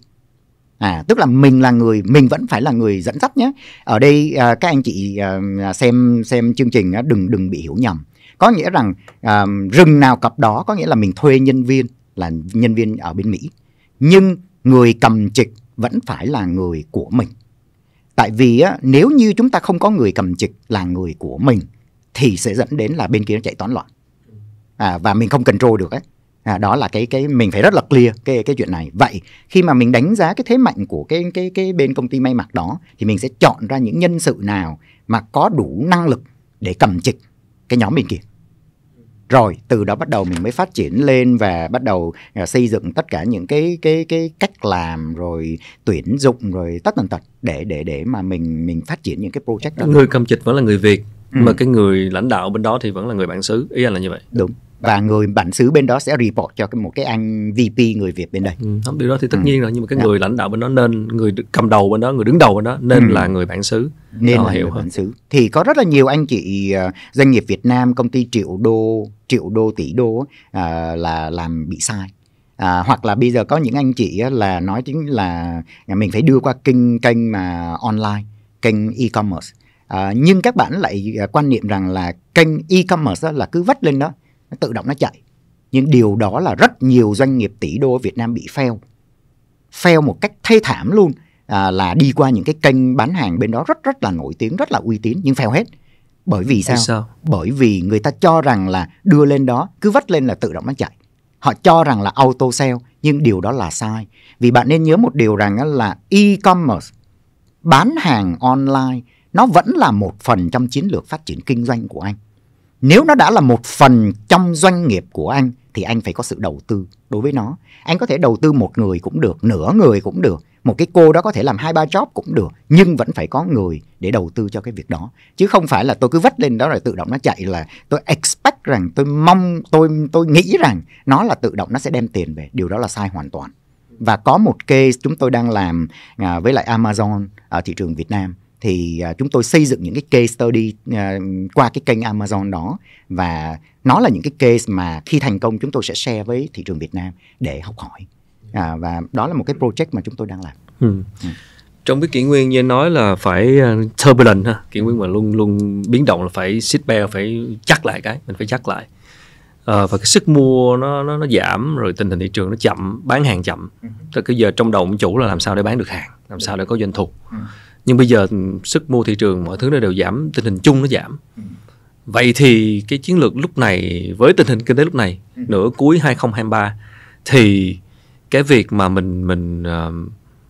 À, tức là mình là người mình vẫn phải là người dẫn dắt nhé. Ở đây uh, các anh chị uh, xem xem chương trình uh, đừng đừng bị hiểu nhầm. Có nghĩa rằng uh, rừng nào cặp đó có nghĩa là mình thuê nhân viên là nhân viên ở bên Mỹ. Nhưng người cầm trịch vẫn phải là người của mình. Tại vì á, nếu như chúng ta không có người cầm trịch là người của mình thì sẽ dẫn đến là bên kia nó chạy toán loạn à, và mình không control được ấy à, đó là cái cái mình phải rất là clear cái cái chuyện này vậy khi mà mình đánh giá cái thế mạnh của cái cái cái bên công ty may mặc đó thì mình sẽ chọn ra những nhân sự nào mà có đủ năng lực để cầm trịch cái nhóm bên kia rồi từ đó bắt đầu mình mới phát triển lên và bắt đầu à, xây dựng tất cả những cái cái cái cách làm rồi tuyển dụng rồi tất tần tật để để để mà mình mình phát triển những cái project đó người cầm trịch vẫn là người Việt Ừ. mà cái người lãnh đạo bên đó thì vẫn là người bản xứ ý anh là như vậy đúng và người bản xứ bên đó sẽ report cho cái một cái anh VP người Việt bên đây. Ừ, điều đó thì tất ừ. nhiên rồi nhưng mà cái dạ. người lãnh đạo bên đó nên người cầm đầu bên đó, người đứng đầu bên đó nên ừ. là người bản xứ. Nên là hiểu người hơn. bản xứ. Thì có rất là nhiều anh chị à, doanh nghiệp Việt Nam công ty triệu đô, triệu đô tỷ đô à, là làm bị sai. À, hoặc là bây giờ có những anh chị là nói chính là mình phải đưa qua kênh kênh mà online, kênh e-commerce à, nhưng các bạn lại à, quan niệm rằng là kênh e-commerce là cứ vắt lên đó nó tự động nó chạy nhưng điều đó là rất nhiều doanh nghiệp tỷ đô ở Việt Nam bị fail fail một cách thê thảm luôn à, là đi qua những cái kênh bán hàng bên đó rất rất là nổi tiếng rất là uy tín nhưng fail hết bởi vì sao? sao bởi vì người ta cho rằng là đưa lên đó cứ vắt lên là tự động nó chạy họ cho rằng là auto sale nhưng điều đó là sai vì bạn nên nhớ một điều rằng là e-commerce bán hàng online nó vẫn là một phần trong chiến lược phát triển kinh doanh của anh. Nếu nó đã là một phần trong doanh nghiệp của anh thì anh phải có sự đầu tư đối với nó. Anh có thể đầu tư một người cũng được, nửa người cũng được, một cái cô đó có thể làm hai ba job cũng được, nhưng vẫn phải có người để đầu tư cho cái việc đó. Chứ không phải là tôi cứ vất lên đó rồi tự động nó chạy là tôi expect rằng tôi mong tôi tôi nghĩ rằng nó là tự động nó sẽ đem tiền về, điều đó là sai hoàn toàn. Và có một case chúng tôi đang làm à, với lại Amazon ở thị trường Việt Nam thì à, chúng tôi xây dựng những cái case study à, qua cái kênh Amazon đó và nó là những cái case mà khi thành công chúng tôi sẽ share với thị trường Việt Nam để học hỏi à, và đó là một cái project mà chúng tôi đang làm. Ừ. Ừ. Trong cái kỷ nguyên như nói là phải à, turbulent ha, kỷ nguyên mà luôn luôn biến động là phải sit bell phải chắc lại cái, mình phải chắc lại. À, và cái sức mua nó, nó nó giảm rồi tình hình thị trường nó chậm, bán hàng chậm. Ừ. tới cái giờ trong đầu ông chủ là làm sao để bán được hàng, làm sao để có doanh thu. Ừ nhưng bây giờ sức mua thị trường mọi thứ nó đều giảm tình hình chung nó giảm vậy thì cái chiến lược lúc này với tình hình kinh tế lúc này ừ. nửa cuối 2023 thì cái việc mà mình mình ờ,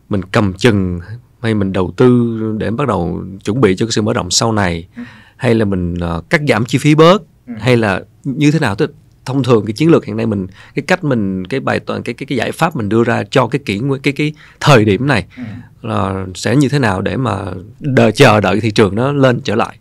mình cầm chừng hay mình đầu tư để bắt đầu chuẩn bị cho cái sự mở rộng sau này ừ. hay là mình ờ, cắt giảm chi phí bớt ừ. hay là như thế nào tức thông thường cái chiến lược hiện nay mình cái cách mình cái bài toàn cái cái cái giải pháp mình đưa ra cho cái kỹ cái cái thời điểm này ừ. là sẽ như thế nào để mà đợi chờ đợi thị trường nó lên trở lại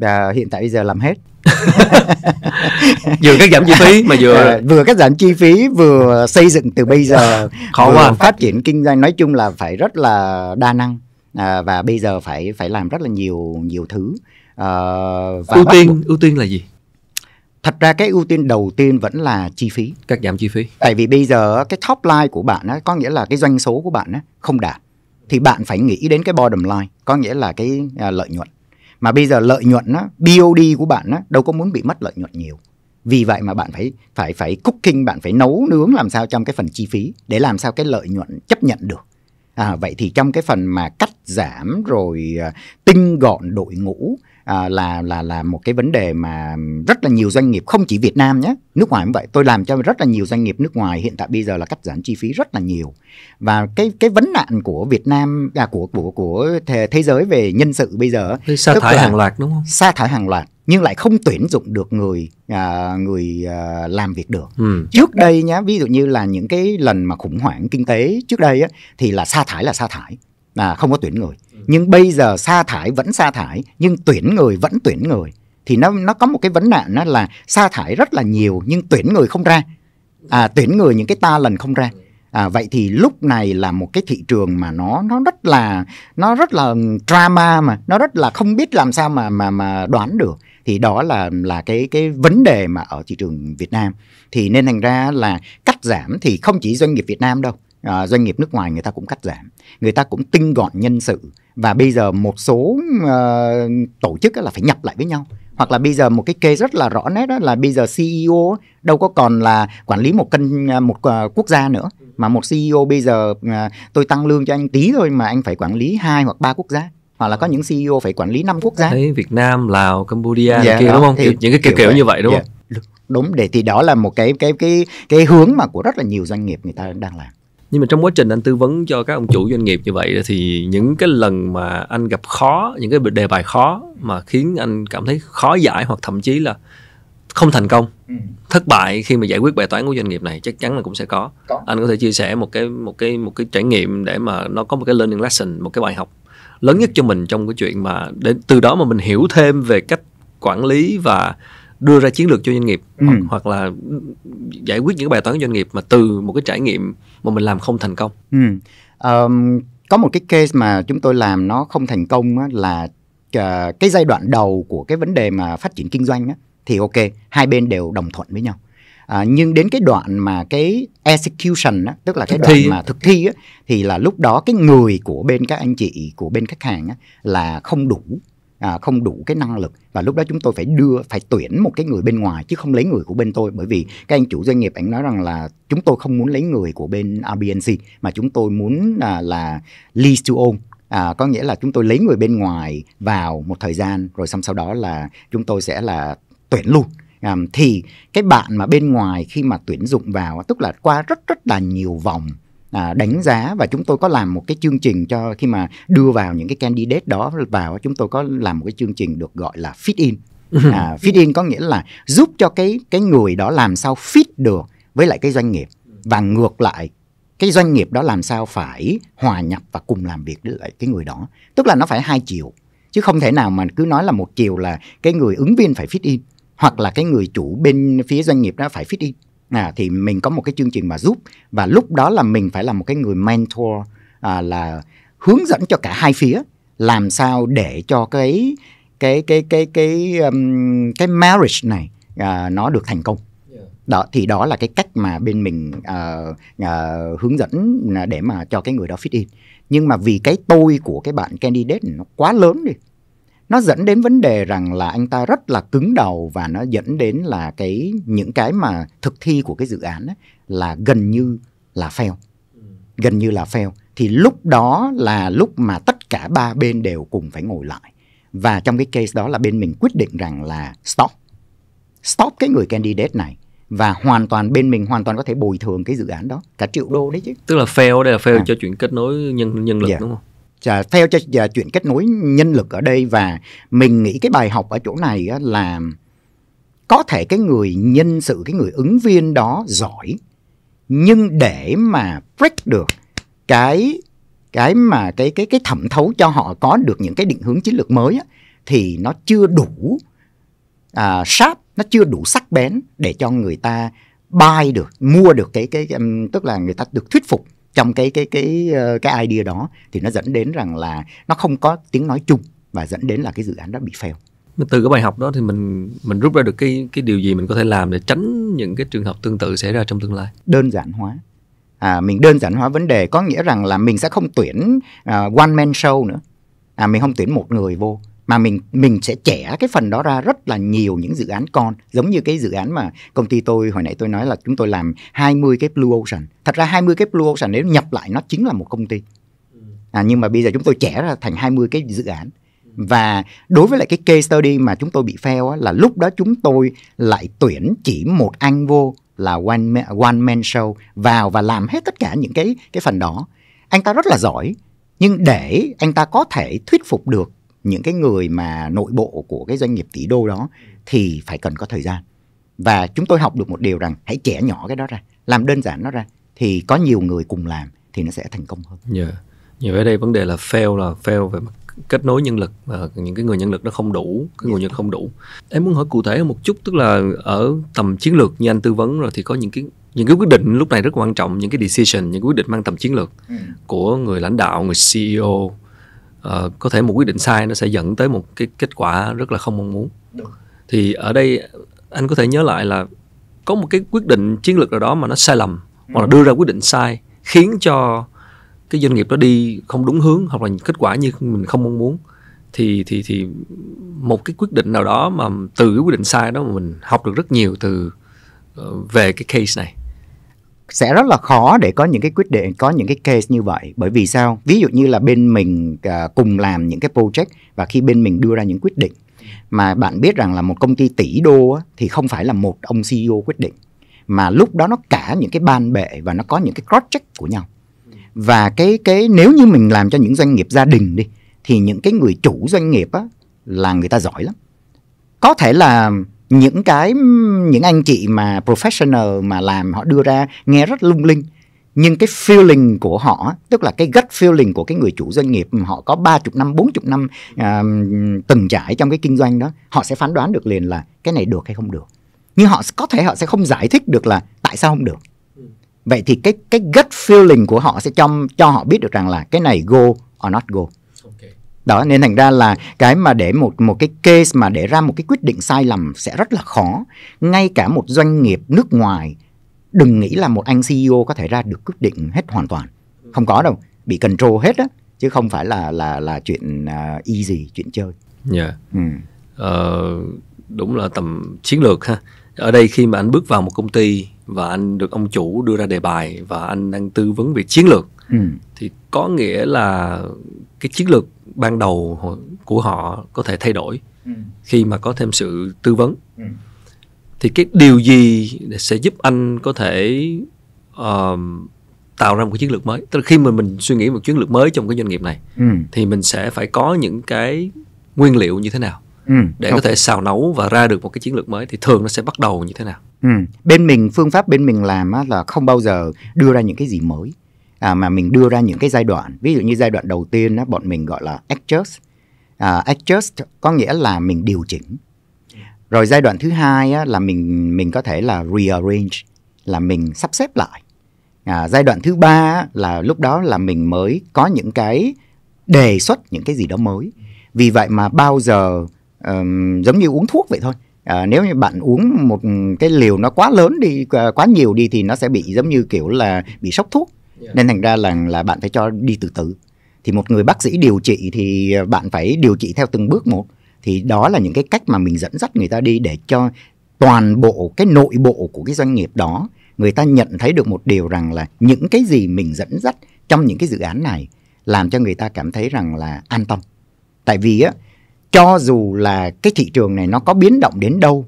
à, hiện tại bây giờ làm hết vừa cắt giảm chi phí mà vừa à, vừa cắt giảm chi phí vừa xây dựng từ bây giờ khó quá phát triển kinh doanh nói chung là phải rất là đa năng à, và bây giờ phải phải làm rất là nhiều nhiều thứ à, và ưu tiên buộc... ưu tiên là gì thật ra cái ưu tiên đầu tiên vẫn là chi phí cắt giảm chi phí tại vì bây giờ cái top line của bạn á có nghĩa là cái doanh số của bạn á không đạt thì bạn phải nghĩ đến cái bottom line có nghĩa là cái à, lợi nhuận mà bây giờ lợi nhuận á BOD của bạn á đâu có muốn bị mất lợi nhuận nhiều vì vậy mà bạn phải phải phải cooking bạn phải nấu nướng làm sao trong cái phần chi phí để làm sao cái lợi nhuận chấp nhận được à, vậy thì trong cái phần mà cắt giảm rồi à, tinh gọn đội ngũ à, là là là một cái vấn đề mà rất là nhiều doanh nghiệp không chỉ Việt Nam nhé nước ngoài cũng vậy tôi làm cho rất là nhiều doanh nghiệp nước ngoài hiện tại bây giờ là cắt giảm chi phí rất là nhiều và cái cái vấn nạn của Việt Nam à, của của của thế, thế giới về nhân sự bây giờ sa thải hàng loạt đúng không sa thải hàng loạt nhưng lại không tuyển dụng được người à, người à, làm việc được ừ. trước đây nhá ví dụ như là những cái lần mà khủng hoảng kinh tế trước đây á, thì là sa thải là sa thải là không có tuyển người nhưng bây giờ sa thải vẫn sa thải nhưng tuyển người vẫn tuyển người thì nó nó có một cái vấn nạn đó là sa thải rất là nhiều nhưng tuyển người không ra à, tuyển người những cái ta lần không ra à, vậy thì lúc này là một cái thị trường mà nó nó rất là nó rất là drama mà nó rất là không biết làm sao mà mà mà đoán được thì đó là là cái cái vấn đề mà ở thị trường Việt Nam thì nên thành ra là cắt giảm thì không chỉ doanh nghiệp Việt Nam đâu à, doanh nghiệp nước ngoài người ta cũng cắt giảm người ta cũng tinh gọn nhân sự và bây giờ một số à, tổ chức là phải nhập lại với nhau hoặc là bây giờ một cái kê rất là rõ nét đó là bây giờ CEO đâu có còn là quản lý một cân ờ, một quốc gia nữa mà một CEO bây giờ tôi tăng lương cho anh tí thôi mà anh phải quản lý hai hoặc ba quốc gia hoặc là có những CEO phải quản lý năm quốc gia. Thấy Việt Nam, Lào, Campuchia, yeah, dạ, kia đó, đúng không? Thì, những cái kiểu, kiểu như vậy đúng yeah. không? Dạ, đúng để thì đó là một cái cái cái cái hướng mà của rất là nhiều doanh nghiệp người ta đang làm nhưng mà trong quá trình anh tư vấn cho các ông chủ doanh nghiệp như vậy thì những cái lần mà anh gặp khó những cái đề bài khó mà khiến anh cảm thấy khó giải hoặc thậm chí là không thành công ừ. thất bại khi mà giải quyết bài toán của doanh nghiệp này chắc chắn là cũng sẽ có. có anh có thể chia sẻ một cái một cái một cái trải nghiệm để mà nó có một cái learning lesson một cái bài học lớn nhất cho mình trong cái chuyện mà để từ đó mà mình hiểu thêm về cách quản lý và đưa ra chiến lược cho doanh nghiệp ừ. hoặc, hoặc là giải quyết những bài toán doanh nghiệp mà từ một cái trải nghiệm mà mình làm không thành công ừ. um, có một cái case mà chúng tôi làm nó không thành công á, là uh, cái giai đoạn đầu của cái vấn đề mà phát triển kinh doanh á, thì ok hai bên đều đồng thuận với nhau À, nhưng đến cái đoạn mà cái execution á, tức là cái đoạn thi. mà thực thi á, thì là lúc đó cái người của bên các anh chị của bên khách hàng á, là không đủ à, không đủ cái năng lực và lúc đó chúng tôi phải đưa phải tuyển một cái người bên ngoài chứ không lấy người của bên tôi bởi vì các anh chủ doanh nghiệp anh nói rằng là chúng tôi không muốn lấy người của bên abnc mà chúng tôi muốn à, là lease to own à, có nghĩa là chúng tôi lấy người bên ngoài vào một thời gian rồi xong sau đó là chúng tôi sẽ là tuyển luôn à, thì cái bạn mà bên ngoài khi mà tuyển dụng vào tức là qua rất rất là nhiều vòng à, đánh giá và chúng tôi có làm một cái chương trình cho khi mà đưa vào những cái candidate đó vào chúng tôi có làm một cái chương trình được gọi là fit in ừ. à, fit in có nghĩa là giúp cho cái cái người đó làm sao fit được với lại cái doanh nghiệp và ngược lại cái doanh nghiệp đó làm sao phải hòa nhập và cùng làm việc với lại cái người đó tức là nó phải hai chiều chứ không thể nào mà cứ nói là một chiều là cái người ứng viên phải fit in hoặc là cái người chủ bên phía doanh nghiệp đó phải fit in à, thì mình có một cái chương trình mà giúp và lúc đó là mình phải là một cái người mentor à, là hướng dẫn cho cả hai phía làm sao để cho cái cái cái cái cái cái, um, cái marriage này à, nó được thành công đó thì đó là cái cách mà bên mình uh, uh, hướng dẫn để mà cho cái người đó fit in nhưng mà vì cái tôi của cái bạn candidate nó quá lớn đi nó dẫn đến vấn đề rằng là anh ta rất là cứng đầu và nó dẫn đến là cái những cái mà thực thi của cái dự án ấy, là gần như là fail gần như là fail thì lúc đó là lúc mà tất cả ba bên đều cùng phải ngồi lại và trong cái case đó là bên mình quyết định rằng là stop stop cái người candidate này và hoàn toàn bên mình hoàn toàn có thể bồi thường cái dự án đó cả triệu đô đấy chứ tức là fail đây là fail à. cho chuyện kết nối nhân nhân lực yeah. Dạ. đúng không à, theo cho à, chuyện kết nối nhân lực ở đây và mình nghĩ cái bài học ở chỗ này á, là có thể cái người nhân sự cái người ứng viên đó giỏi nhưng để mà break được cái cái mà cái cái cái thẩm thấu cho họ có được những cái định hướng chiến lược mới á, thì nó chưa đủ à, sharp nó chưa đủ sắc bén để cho người ta buy được mua được cái cái, cái tức là người ta được thuyết phục trong cái cái cái ờ, cái idea đó thì nó dẫn đến rằng là nó không có tiếng nói chung và dẫn đến là cái dự án đó bị fail từ cái bài học đó thì mình mình rút ra được cái cái điều gì mình có thể làm để tránh những cái trường hợp tương tự xảy ra trong tương lai đơn giản hóa à, mình đơn giản hóa vấn đề có nghĩa rằng là mình sẽ không tuyển uh, one man show nữa à, mình không tuyển một người vô mà mình mình sẽ trẻ cái phần đó ra rất là nhiều những dự án con giống như cái dự án mà công ty tôi hồi nãy tôi nói là chúng tôi làm 20 cái Blue Ocean thật ra 20 cái Blue Ocean nếu nhập lại nó chính là một công ty ừ. à, nhưng mà bây giờ chúng tôi trẻ ra thành 20 cái dự án và đối với lại cái case study mà chúng tôi bị fail á, là lúc đó chúng tôi lại tuyển chỉ một anh vô là one one man show vào và làm hết tất cả những cái cái phần đó anh ta rất là giỏi nhưng để anh ta có thể thuyết phục được những cái người mà nội bộ của cái doanh nghiệp tỷ đô đó thì phải cần có thời gian và chúng tôi học được một điều rằng hãy trẻ nhỏ cái đó ra làm đơn giản nó ra thì có nhiều người cùng làm thì nó sẽ thành công hơn. Dạ. Yeah. Nhiều ở đây vấn đề là fail là fail về mặt kết nối nhân lực và những cái người nhân lực nó không đủ, cái nguồn dạ. nhân không đủ. Em muốn hỏi cụ thể một chút tức là ở tầm chiến lược như anh tư vấn rồi thì có những cái những cái quyết định lúc này rất quan trọng, những cái decision, những cái quyết định mang tầm chiến lược ừ. của người lãnh đạo, người CEO Ờ, có thể một quyết định sai nó sẽ dẫn tới một cái kết quả rất là không mong muốn thì ở đây anh có thể nhớ lại là có một cái quyết định chiến lược nào đó mà nó sai lầm ừ. hoặc là ừ. đưa ra quyết định sai khiến cho cái doanh nghiệp đó đi không đúng hướng hoặc là kết quả như mình không mong muốn thì thì thì một cái quyết định nào đó mà từ cái quyết định sai đó mà mình học được rất nhiều từ ờ, về cái case này sẽ rất là khó để có những cái quyết định có những cái case như vậy bởi vì sao ví dụ như là bên mình à, cùng làm những cái project và khi bên mình đưa ra những quyết định mà bạn biết rằng là một công ty tỷ đô á, thì không phải là một ông CEO quyết định mà lúc đó nó cả những cái ban bệ và nó có những cái cross check của nhau và cái cái nếu như mình làm cho những doanh nghiệp gia đình đi thì những cái người chủ doanh nghiệp á, là người ta giỏi lắm có thể là những cái những anh chị mà professional mà làm họ đưa ra nghe rất lung linh nhưng cái feeling của họ tức là cái gut feeling của cái người chủ doanh nghiệp họ có 30 năm 40 năm uh, từng trải trong cái kinh doanh đó họ sẽ phán đoán được liền là cái này được hay không được nhưng họ có thể họ sẽ không giải thích được là tại sao không được vậy thì cái cái gut feeling của họ sẽ cho cho họ biết được rằng là cái này go or not go đó nên thành ra là cái mà để một một cái case mà để ra một cái quyết định sai lầm sẽ rất là khó ngay cả một doanh nghiệp nước ngoài đừng nghĩ là một anh CEO có thể ra được quyết định hết hoàn toàn không có đâu bị control hết á chứ không phải là là là chuyện uh, easy chuyện chơi. Dạ. Yeah. Ừ. Uh, đúng là tầm chiến lược ha ở đây khi mà anh bước vào một công ty và anh được ông chủ đưa ra đề bài và anh đang tư vấn về chiến lược ừ. thì có nghĩa là cái chiến lược ban đầu của họ có thể thay đổi ừ. khi mà có thêm sự tư vấn ừ. thì cái điều gì sẽ giúp anh có thể uh, tạo ra một chiến lược mới tức là khi mà mình suy nghĩ một chiến lược mới trong cái doanh nghiệp này ừ. thì mình sẽ phải có những cái nguyên liệu như thế nào Ừ, để okay. có thể xào nấu và ra được một cái chiến lược mới thì thường nó sẽ bắt đầu như thế nào ừ. bên mình phương pháp bên mình làm á, là không bao giờ đưa ra những cái gì mới à, mà mình đưa ra những cái giai đoạn ví dụ như giai đoạn đầu tiên á, bọn mình gọi là adjust à, adjust có nghĩa là mình điều chỉnh rồi giai đoạn thứ hai á, là mình mình có thể là rearrange là mình sắp xếp lại à, giai đoạn thứ ba á, là lúc đó là mình mới có những cái đề xuất những cái gì đó mới vì vậy mà bao giờ giống như uống thuốc vậy thôi à, nếu như bạn uống một cái liều nó quá lớn đi quá nhiều đi thì nó sẽ bị giống như kiểu là bị sốc thuốc yeah. Dạ. nên thành ra là là bạn phải cho đi từ từ thì một người bác sĩ điều trị thì à, bạn phải điều trị theo từng bước một thì đó là những cái cách mà mình dẫn dắt người ta đi để cho toàn bộ cái nội bộ của cái doanh nghiệp đó người ta nhận thấy được một điều rằng là những cái gì mình dẫn dắt trong những cái dự án này làm cho người ta cảm thấy rằng là an tâm tại vì á cho dù là cái thị trường này nó có biến động đến đâu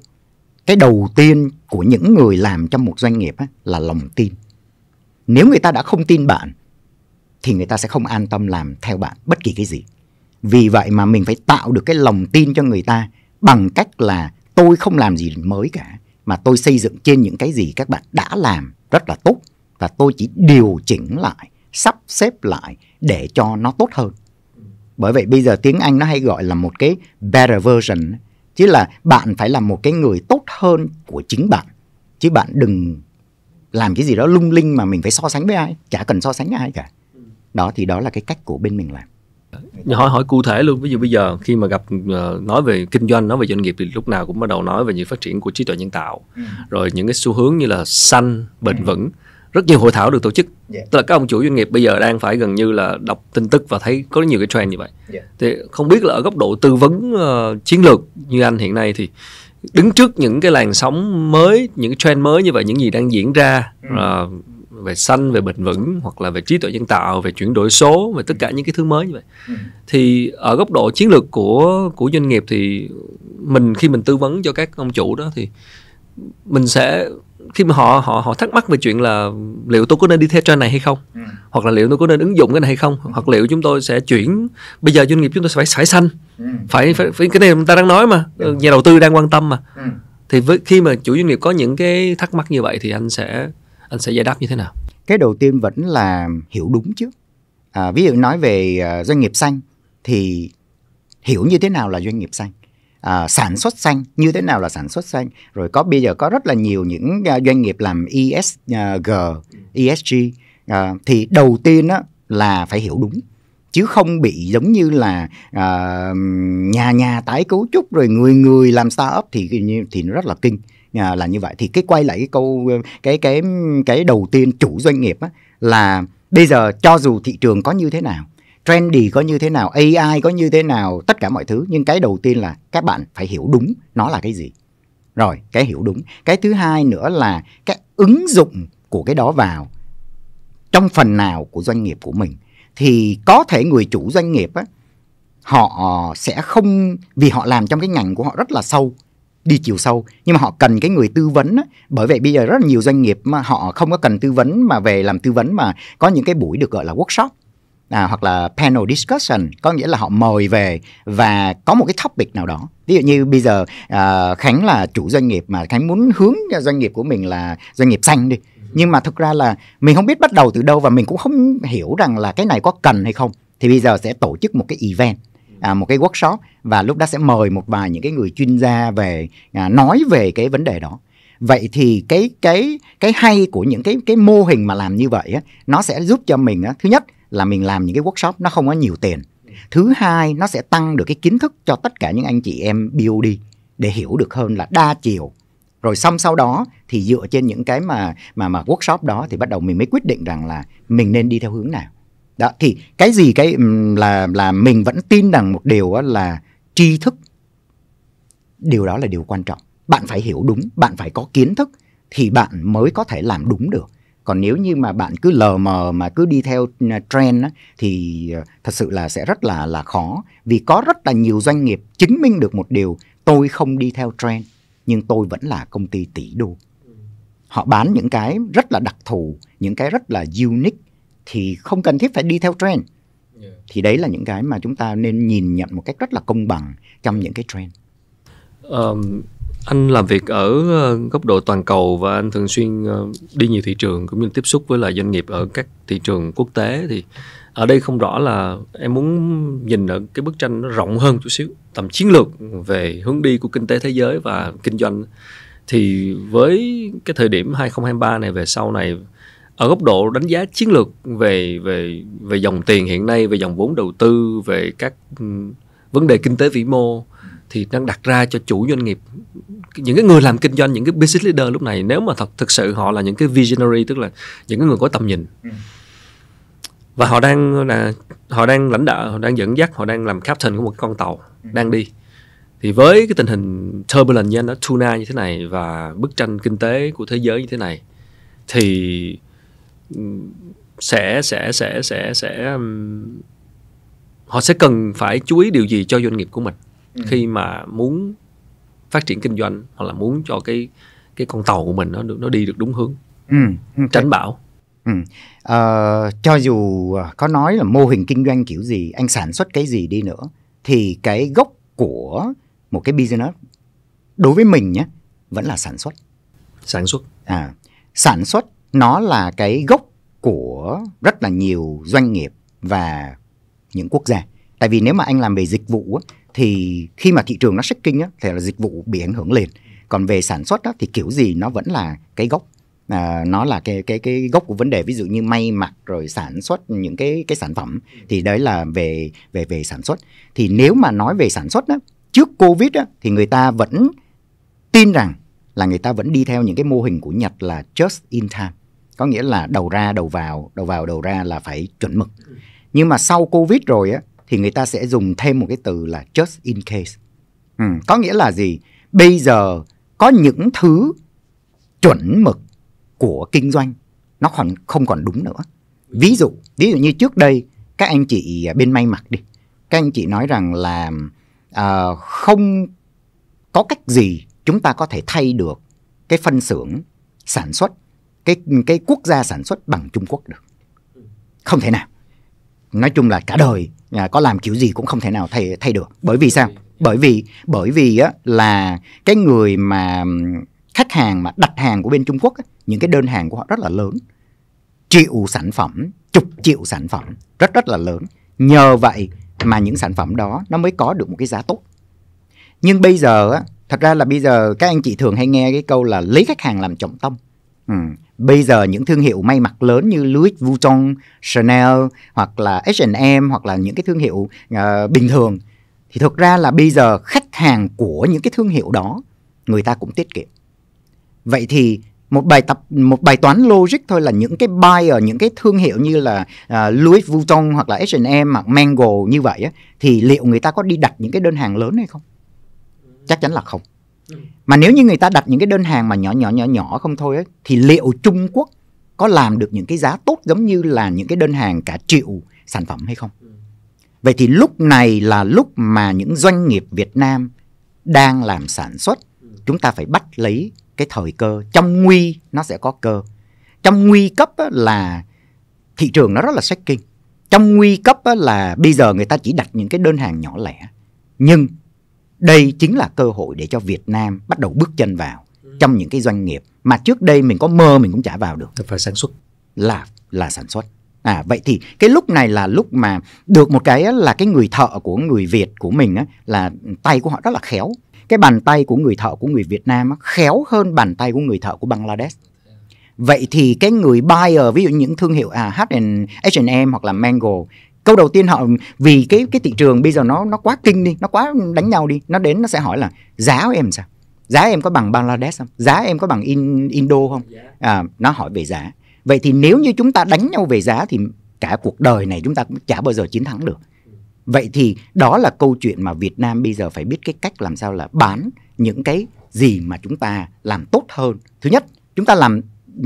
cái đầu tiên của những người làm trong một doanh nghiệp á, là lòng tin nếu người ta đã không tin bạn thì người ta sẽ không an tâm làm theo bạn bất kỳ cái gì vì vậy mà mình phải tạo được cái lòng tin cho người ta bằng cách là tôi không làm gì mới cả mà tôi xây dựng trên những cái gì các bạn đã làm rất là tốt và tôi chỉ điều chỉnh lại sắp xếp lại để cho nó tốt hơn bởi vậy bây giờ tiếng anh nó hay gọi là một cái better version chứ là bạn phải là một cái người tốt hơn của chính bạn chứ bạn đừng làm cái gì đó lung linh mà mình phải so sánh với ai chả cần so sánh với ai cả đó thì đó là cái cách của bên mình làm dạ, hỏi hỏi cụ thể luôn ví dụ bây giờ khi mà gặp ờ, nói về kinh doanh nói về doanh nghiệp thì lúc nào cũng bắt đầu nói về những phát triển của trí tuệ nhân tạo ừ. rồi những cái xu hướng như là xanh bền ừ. vững rất nhiều hội thảo được tổ chức yeah. Dạ. tức là các ông chủ doanh nghiệp bây giờ đang phải gần như là đọc tin tức và thấy có nhiều cái trend như vậy yeah. Dạ. thì không biết là ở góc độ tư vấn uh, chiến lược như anh hiện nay thì đứng trước những cái làn sóng mới những cái trend mới như vậy những gì đang diễn ra uh, về xanh về bền vững hoặc là về trí tuệ nhân tạo về chuyển đổi số về tất cả những cái thứ mới như vậy ừ. thì ở góc độ chiến lược của của doanh nghiệp thì mình khi mình tư vấn cho các ông chủ đó thì mình sẽ khi mà họ họ họ thắc mắc về chuyện là liệu tôi có nên đi theo trend này hay không ừ. hoặc là liệu tôi có nên ứng dụng cái này hay không hoặc liệu chúng tôi sẽ chuyển bây giờ doanh nghiệp chúng tôi sẽ phải phải xanh ừ. phải, phải phải cái này người ta đang nói mà ừ. nhà đầu tư đang quan tâm mà ừ. thì với khi mà chủ doanh nghiệp có những cái thắc mắc như vậy thì anh sẽ anh sẽ giải đáp như thế nào cái đầu tiên vẫn là hiểu đúng chứ à, ví dụ nói về à, doanh nghiệp xanh thì hiểu như thế nào là doanh nghiệp xanh à, sản xuất xanh như thế nào là sản xuất xanh rồi có bây giờ có rất là nhiều những à, doanh nghiệp làm ESG à, ESG à, thì đầu tiên á, là phải hiểu đúng chứ không bị giống như là uh, nhà nhà tái cấu trúc rồi người người làm startup thì thì nó rất là kinh uh, là như vậy thì cái quay lại cái câu cái cái cái đầu tiên chủ doanh nghiệp á, là bây giờ cho dù thị trường có như thế nào trendy có như thế nào ai có như thế nào tất cả mọi thứ nhưng cái đầu tiên là các bạn phải hiểu đúng nó là cái gì rồi cái hiểu đúng cái thứ hai nữa là cái ứng dụng của cái đó vào trong phần nào của doanh nghiệp của mình thì có thể người chủ doanh nghiệp á, họ sẽ không vì họ làm trong cái ngành của họ rất là sâu đi chiều sâu nhưng mà họ cần cái người tư vấn á. bởi vậy bây giờ rất là nhiều doanh nghiệp mà họ không có cần tư vấn mà về làm tư vấn mà có những cái buổi được gọi là workshop à, hoặc là panel discussion có nghĩa là họ mời về và có một cái topic nào đó ví dụ như bây giờ à, khánh là chủ doanh nghiệp mà khánh muốn hướng doanh nghiệp của mình là doanh nghiệp xanh đi nhưng mà thực ra là mình không biết bắt đầu từ đâu và mình cũng không hiểu rằng là cái này có cần hay không thì bây giờ sẽ tổ chức một cái event à, một cái workshop và lúc đó sẽ mời một vài những cái người chuyên gia về à, nói về cái vấn đề đó vậy thì cái cái cái hay của những cái cái mô hình mà làm như vậy á, nó sẽ giúp cho mình á, thứ nhất là mình làm những cái workshop nó không có nhiều tiền thứ hai nó sẽ tăng được cái kiến thức cho tất cả những anh chị em BOD để hiểu được hơn là đa chiều rồi xong sau đó thì dựa trên những cái mà mà mà workshop đó thì bắt đầu mình mới quyết định rằng là mình nên đi theo hướng nào đó thì cái gì cái là là mình vẫn tin rằng một điều là tri thức điều đó là điều quan trọng bạn phải hiểu đúng bạn phải có kiến thức thì bạn mới có thể làm đúng được còn nếu như mà bạn cứ lờ mờ mà cứ đi theo à, trend á, thì à, thật sự là sẽ rất là là khó vì có rất là nhiều doanh nghiệp chứng minh được một điều tôi không đi theo trend nhưng tôi vẫn là công ty tỷ đô họ bán những cái rất là đặc thù những cái rất là unique thì không cần thiết phải đi theo trend thì đấy là những cái mà chúng ta nên nhìn nhận một cách rất là công bằng trong những cái trend um, anh làm việc ở ờ, góc độ toàn cầu và anh thường xuyên ờ, đi nhiều thị trường cũng như tiếp xúc với lại doanh nghiệp ở các thị trường quốc tế thì ở đây không rõ là em muốn nhìn ở cái bức tranh nó rộng hơn chút xíu tầm chiến lược về hướng đi của kinh tế thế giới và kinh doanh thì với cái thời điểm 2023 này về sau này ở góc độ đánh giá chiến lược về về về dòng tiền hiện nay về dòng vốn đầu tư về các vấn đề kinh tế vĩ mô thì đang đặt ra cho chủ doanh nghiệp những cái người làm kinh doanh những cái business leader lúc này nếu mà thật thực sự họ là những cái visionary tức là những cái người có tầm nhìn ừ. và họ đang là họ đang lãnh đạo họ đang dẫn dắt họ đang làm captain của một con tàu ừ. đang đi thì với cái tình hình turbulent như nó tuna như thế này và bức tranh kinh tế của thế giới như thế này thì sẽ sẽ sẽ sẽ sẽ um, họ sẽ cần phải chú ý điều gì cho doanh nghiệp của mình ừ. khi mà muốn phát triển kinh doanh hoặc là muốn cho cái cái con tàu của mình nó nó đi được đúng hướng ừ, okay. tránh bão Ừ. Ờ, cho dù à, có nói là mô hình kinh doanh kiểu gì anh sản xuất cái gì đi nữa thì cái gốc của một cái business đối với mình nhé vẫn là sản xuất sản xuất à sản xuất nó là cái gốc của rất là nhiều doanh nghiệp và những quốc gia tại vì nếu mà anh làm về dịch vụ thì khi mà thị trường nó kinh á, thì là dịch vụ bị ảnh hưởng liền còn về sản xuất á, thì kiểu gì nó vẫn là cái gốc à, nó là cái cái cái gốc của vấn đề ví dụ như may mặc rồi sản xuất những cái cái sản phẩm thì đấy là về về về sản xuất thì nếu mà nói về sản xuất á, trước covid á, thì người ta vẫn tin rằng là người ta vẫn đi theo những cái mô hình của Nhật là just in time có nghĩa là đầu ra đầu vào đầu vào đầu ra là phải chuẩn mực nhưng mà sau covid rồi á thì người ta sẽ dùng thêm một cái từ là just in case. Ừ, có nghĩa là gì? Bây giờ có những thứ chuẩn mực của kinh doanh nó còn không còn đúng nữa. Ví dụ, ví dụ như trước đây các anh chị bên may mặc đi, các anh chị nói rằng là uh, không có cách gì chúng ta có thể thay được cái phân xưởng sản xuất cái cái quốc gia sản xuất bằng Trung Quốc được. Không thể nào nói chung là cả đời à, có làm kiểu gì cũng không thể nào thay thay được bởi vì sao bởi vì bởi vì á, là cái người mà khách hàng mà đặt hàng của bên Trung Quốc những cái đơn hàng của họ rất là lớn triệu sản phẩm chục triệu sản phẩm rất rất là lớn nhờ vậy mà những sản phẩm đó nó mới có được một cái giá tốt nhưng bây giờ á, thật ra là bây giờ các anh chị thường hay nghe cái câu là lấy khách hàng làm trọng tâm Ừ. Bây giờ những thương hiệu may mặc lớn như Louis Vuitton, Chanel hoặc là H&M hoặc là những cái thương hiệu uh, bình thường thì thực ra là bây giờ khách hàng của những cái thương hiệu đó người ta cũng tiết kiệm. Vậy thì một bài tập một bài toán logic thôi là những cái buy ở những cái thương hiệu như là uh, Louis Vuitton hoặc là H&M hoặc Mango như vậy á, thì liệu người ta có đi đặt những cái đơn hàng lớn hay không? Chắc chắn là không mà nếu như người ta đặt những cái đơn hàng mà nhỏ nhỏ nhỏ nhỏ không thôi ấy, thì liệu Trung Quốc có làm được những cái giá tốt giống như là những cái đơn hàng cả triệu sản phẩm hay không ừ. vậy thì lúc này là lúc mà những doanh nghiệp Việt Nam đang làm sản xuất ừ. chúng ta phải bắt lấy cái thời cơ trong nguy nó sẽ có cơ trong nguy cấp là thị trường nó rất là shaking trong nguy cấp là bây giờ người ta chỉ đặt những cái đơn hàng nhỏ lẻ nhưng đây chính là cơ hội để cho Việt Nam bắt đầu bước chân vào trong những cái doanh nghiệp mà trước đây mình có mơ mình cũng chả vào được. Phải sản xuất là là sản xuất. À vậy thì cái lúc này là lúc mà được một cái là cái người thợ của người Việt của mình á, là tay của họ rất là khéo. Cái bàn tay của người thợ của người Việt Nam á, khéo hơn bàn tay của người thợ của Bangladesh. Vậy thì cái người buyer ví dụ những thương hiệu à, H&M hoặc là Mango câu đầu tiên họ vì cái cái thị trường bây giờ nó nó quá kinh đi nó quá đánh nhau đi nó đến nó sẽ hỏi là giá của em sao giá em có bằng Bangladesh không giá em có bằng in, Indo không dạ. à, nó hỏi về giá vậy thì nếu như chúng ta đánh nhau về giá thì cả cuộc đời này chúng ta cũng chả bao giờ chiến thắng được vậy thì đó là câu chuyện mà Việt Nam bây giờ phải biết cái cách làm sao là bán những cái gì mà chúng ta làm tốt hơn thứ nhất chúng ta làm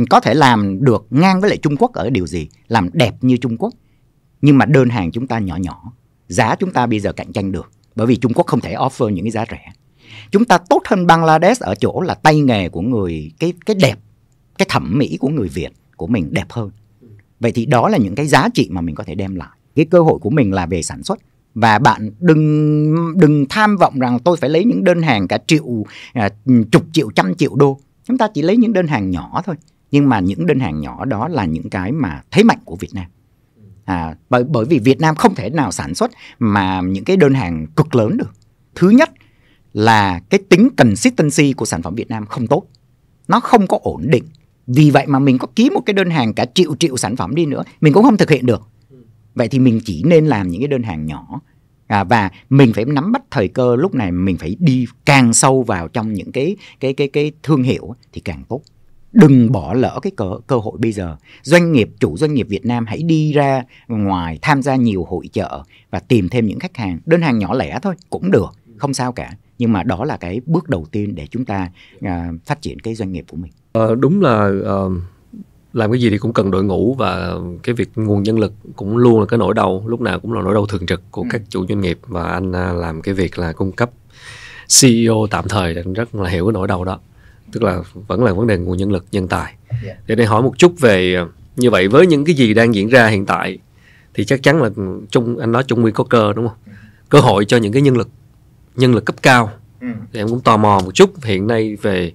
có thể làm được ngang với lại Trung Quốc ở điều gì làm đẹp như Trung Quốc nhưng mà đơn hàng chúng ta nhỏ nhỏ giá chúng ta bây giờ cạnh tranh được bởi vì Trung Quốc không thể offer những cái giá rẻ chúng ta tốt hơn Bangladesh ở chỗ là tay nghề của người cái cái đẹp cái thẩm mỹ của người Việt của mình đẹp hơn vậy thì đó là những cái giá trị mà mình có thể đem lại cái cơ hội của mình là về sản xuất và bạn đừng đừng tham vọng rằng tôi phải lấy những đơn hàng cả triệu à, chục triệu trăm triệu đô chúng ta chỉ lấy những đơn hàng nhỏ thôi nhưng mà những đơn hàng nhỏ đó là những cái mà thế mạnh của Việt Nam à, bởi, bởi vì Việt Nam không thể nào sản xuất mà những cái đơn hàng cực lớn được thứ nhất là cái tính consistency của sản phẩm Việt Nam không tốt nó không có ổn định vì vậy mà mình có ký một cái đơn hàng cả triệu triệu sản phẩm đi nữa mình cũng không thực hiện được vậy thì mình chỉ nên làm những cái đơn hàng nhỏ à, và mình phải nắm bắt thời cơ lúc này mình phải đi càng sâu vào trong những cái cái cái cái thương hiệu thì càng tốt đừng bỏ lỡ cái cơ, cơ hội bây giờ doanh nghiệp chủ doanh nghiệp Việt Nam hãy đi ra ngoài tham gia nhiều hội chợ và tìm thêm những khách hàng đơn hàng nhỏ lẻ thôi cũng được không sao cả nhưng mà đó là cái bước đầu tiên để chúng ta à, phát triển cái doanh nghiệp của mình à, đúng là à, làm cái gì thì cũng cần đội ngũ và cái việc nguồn nhân lực cũng luôn là cái nỗi đau lúc nào cũng là nỗi đau thường trực của ừ. các chủ doanh nghiệp và anh à, làm cái việc là cung cấp CEO tạm thời rất là hiểu cái nỗi đau đó tức là vẫn là vấn đề nguồn nhân lực nhân tài yeah. thì đây hỏi một chút về ờ, như vậy với những cái gì đang diễn ra hiện tại thì chắc chắn là chung anh nói chung nguyên có cơ đúng không cơ hội cho những cái nhân lực nhân lực cấp cao ừ. thì em cũng tò mò một chút hiện nay về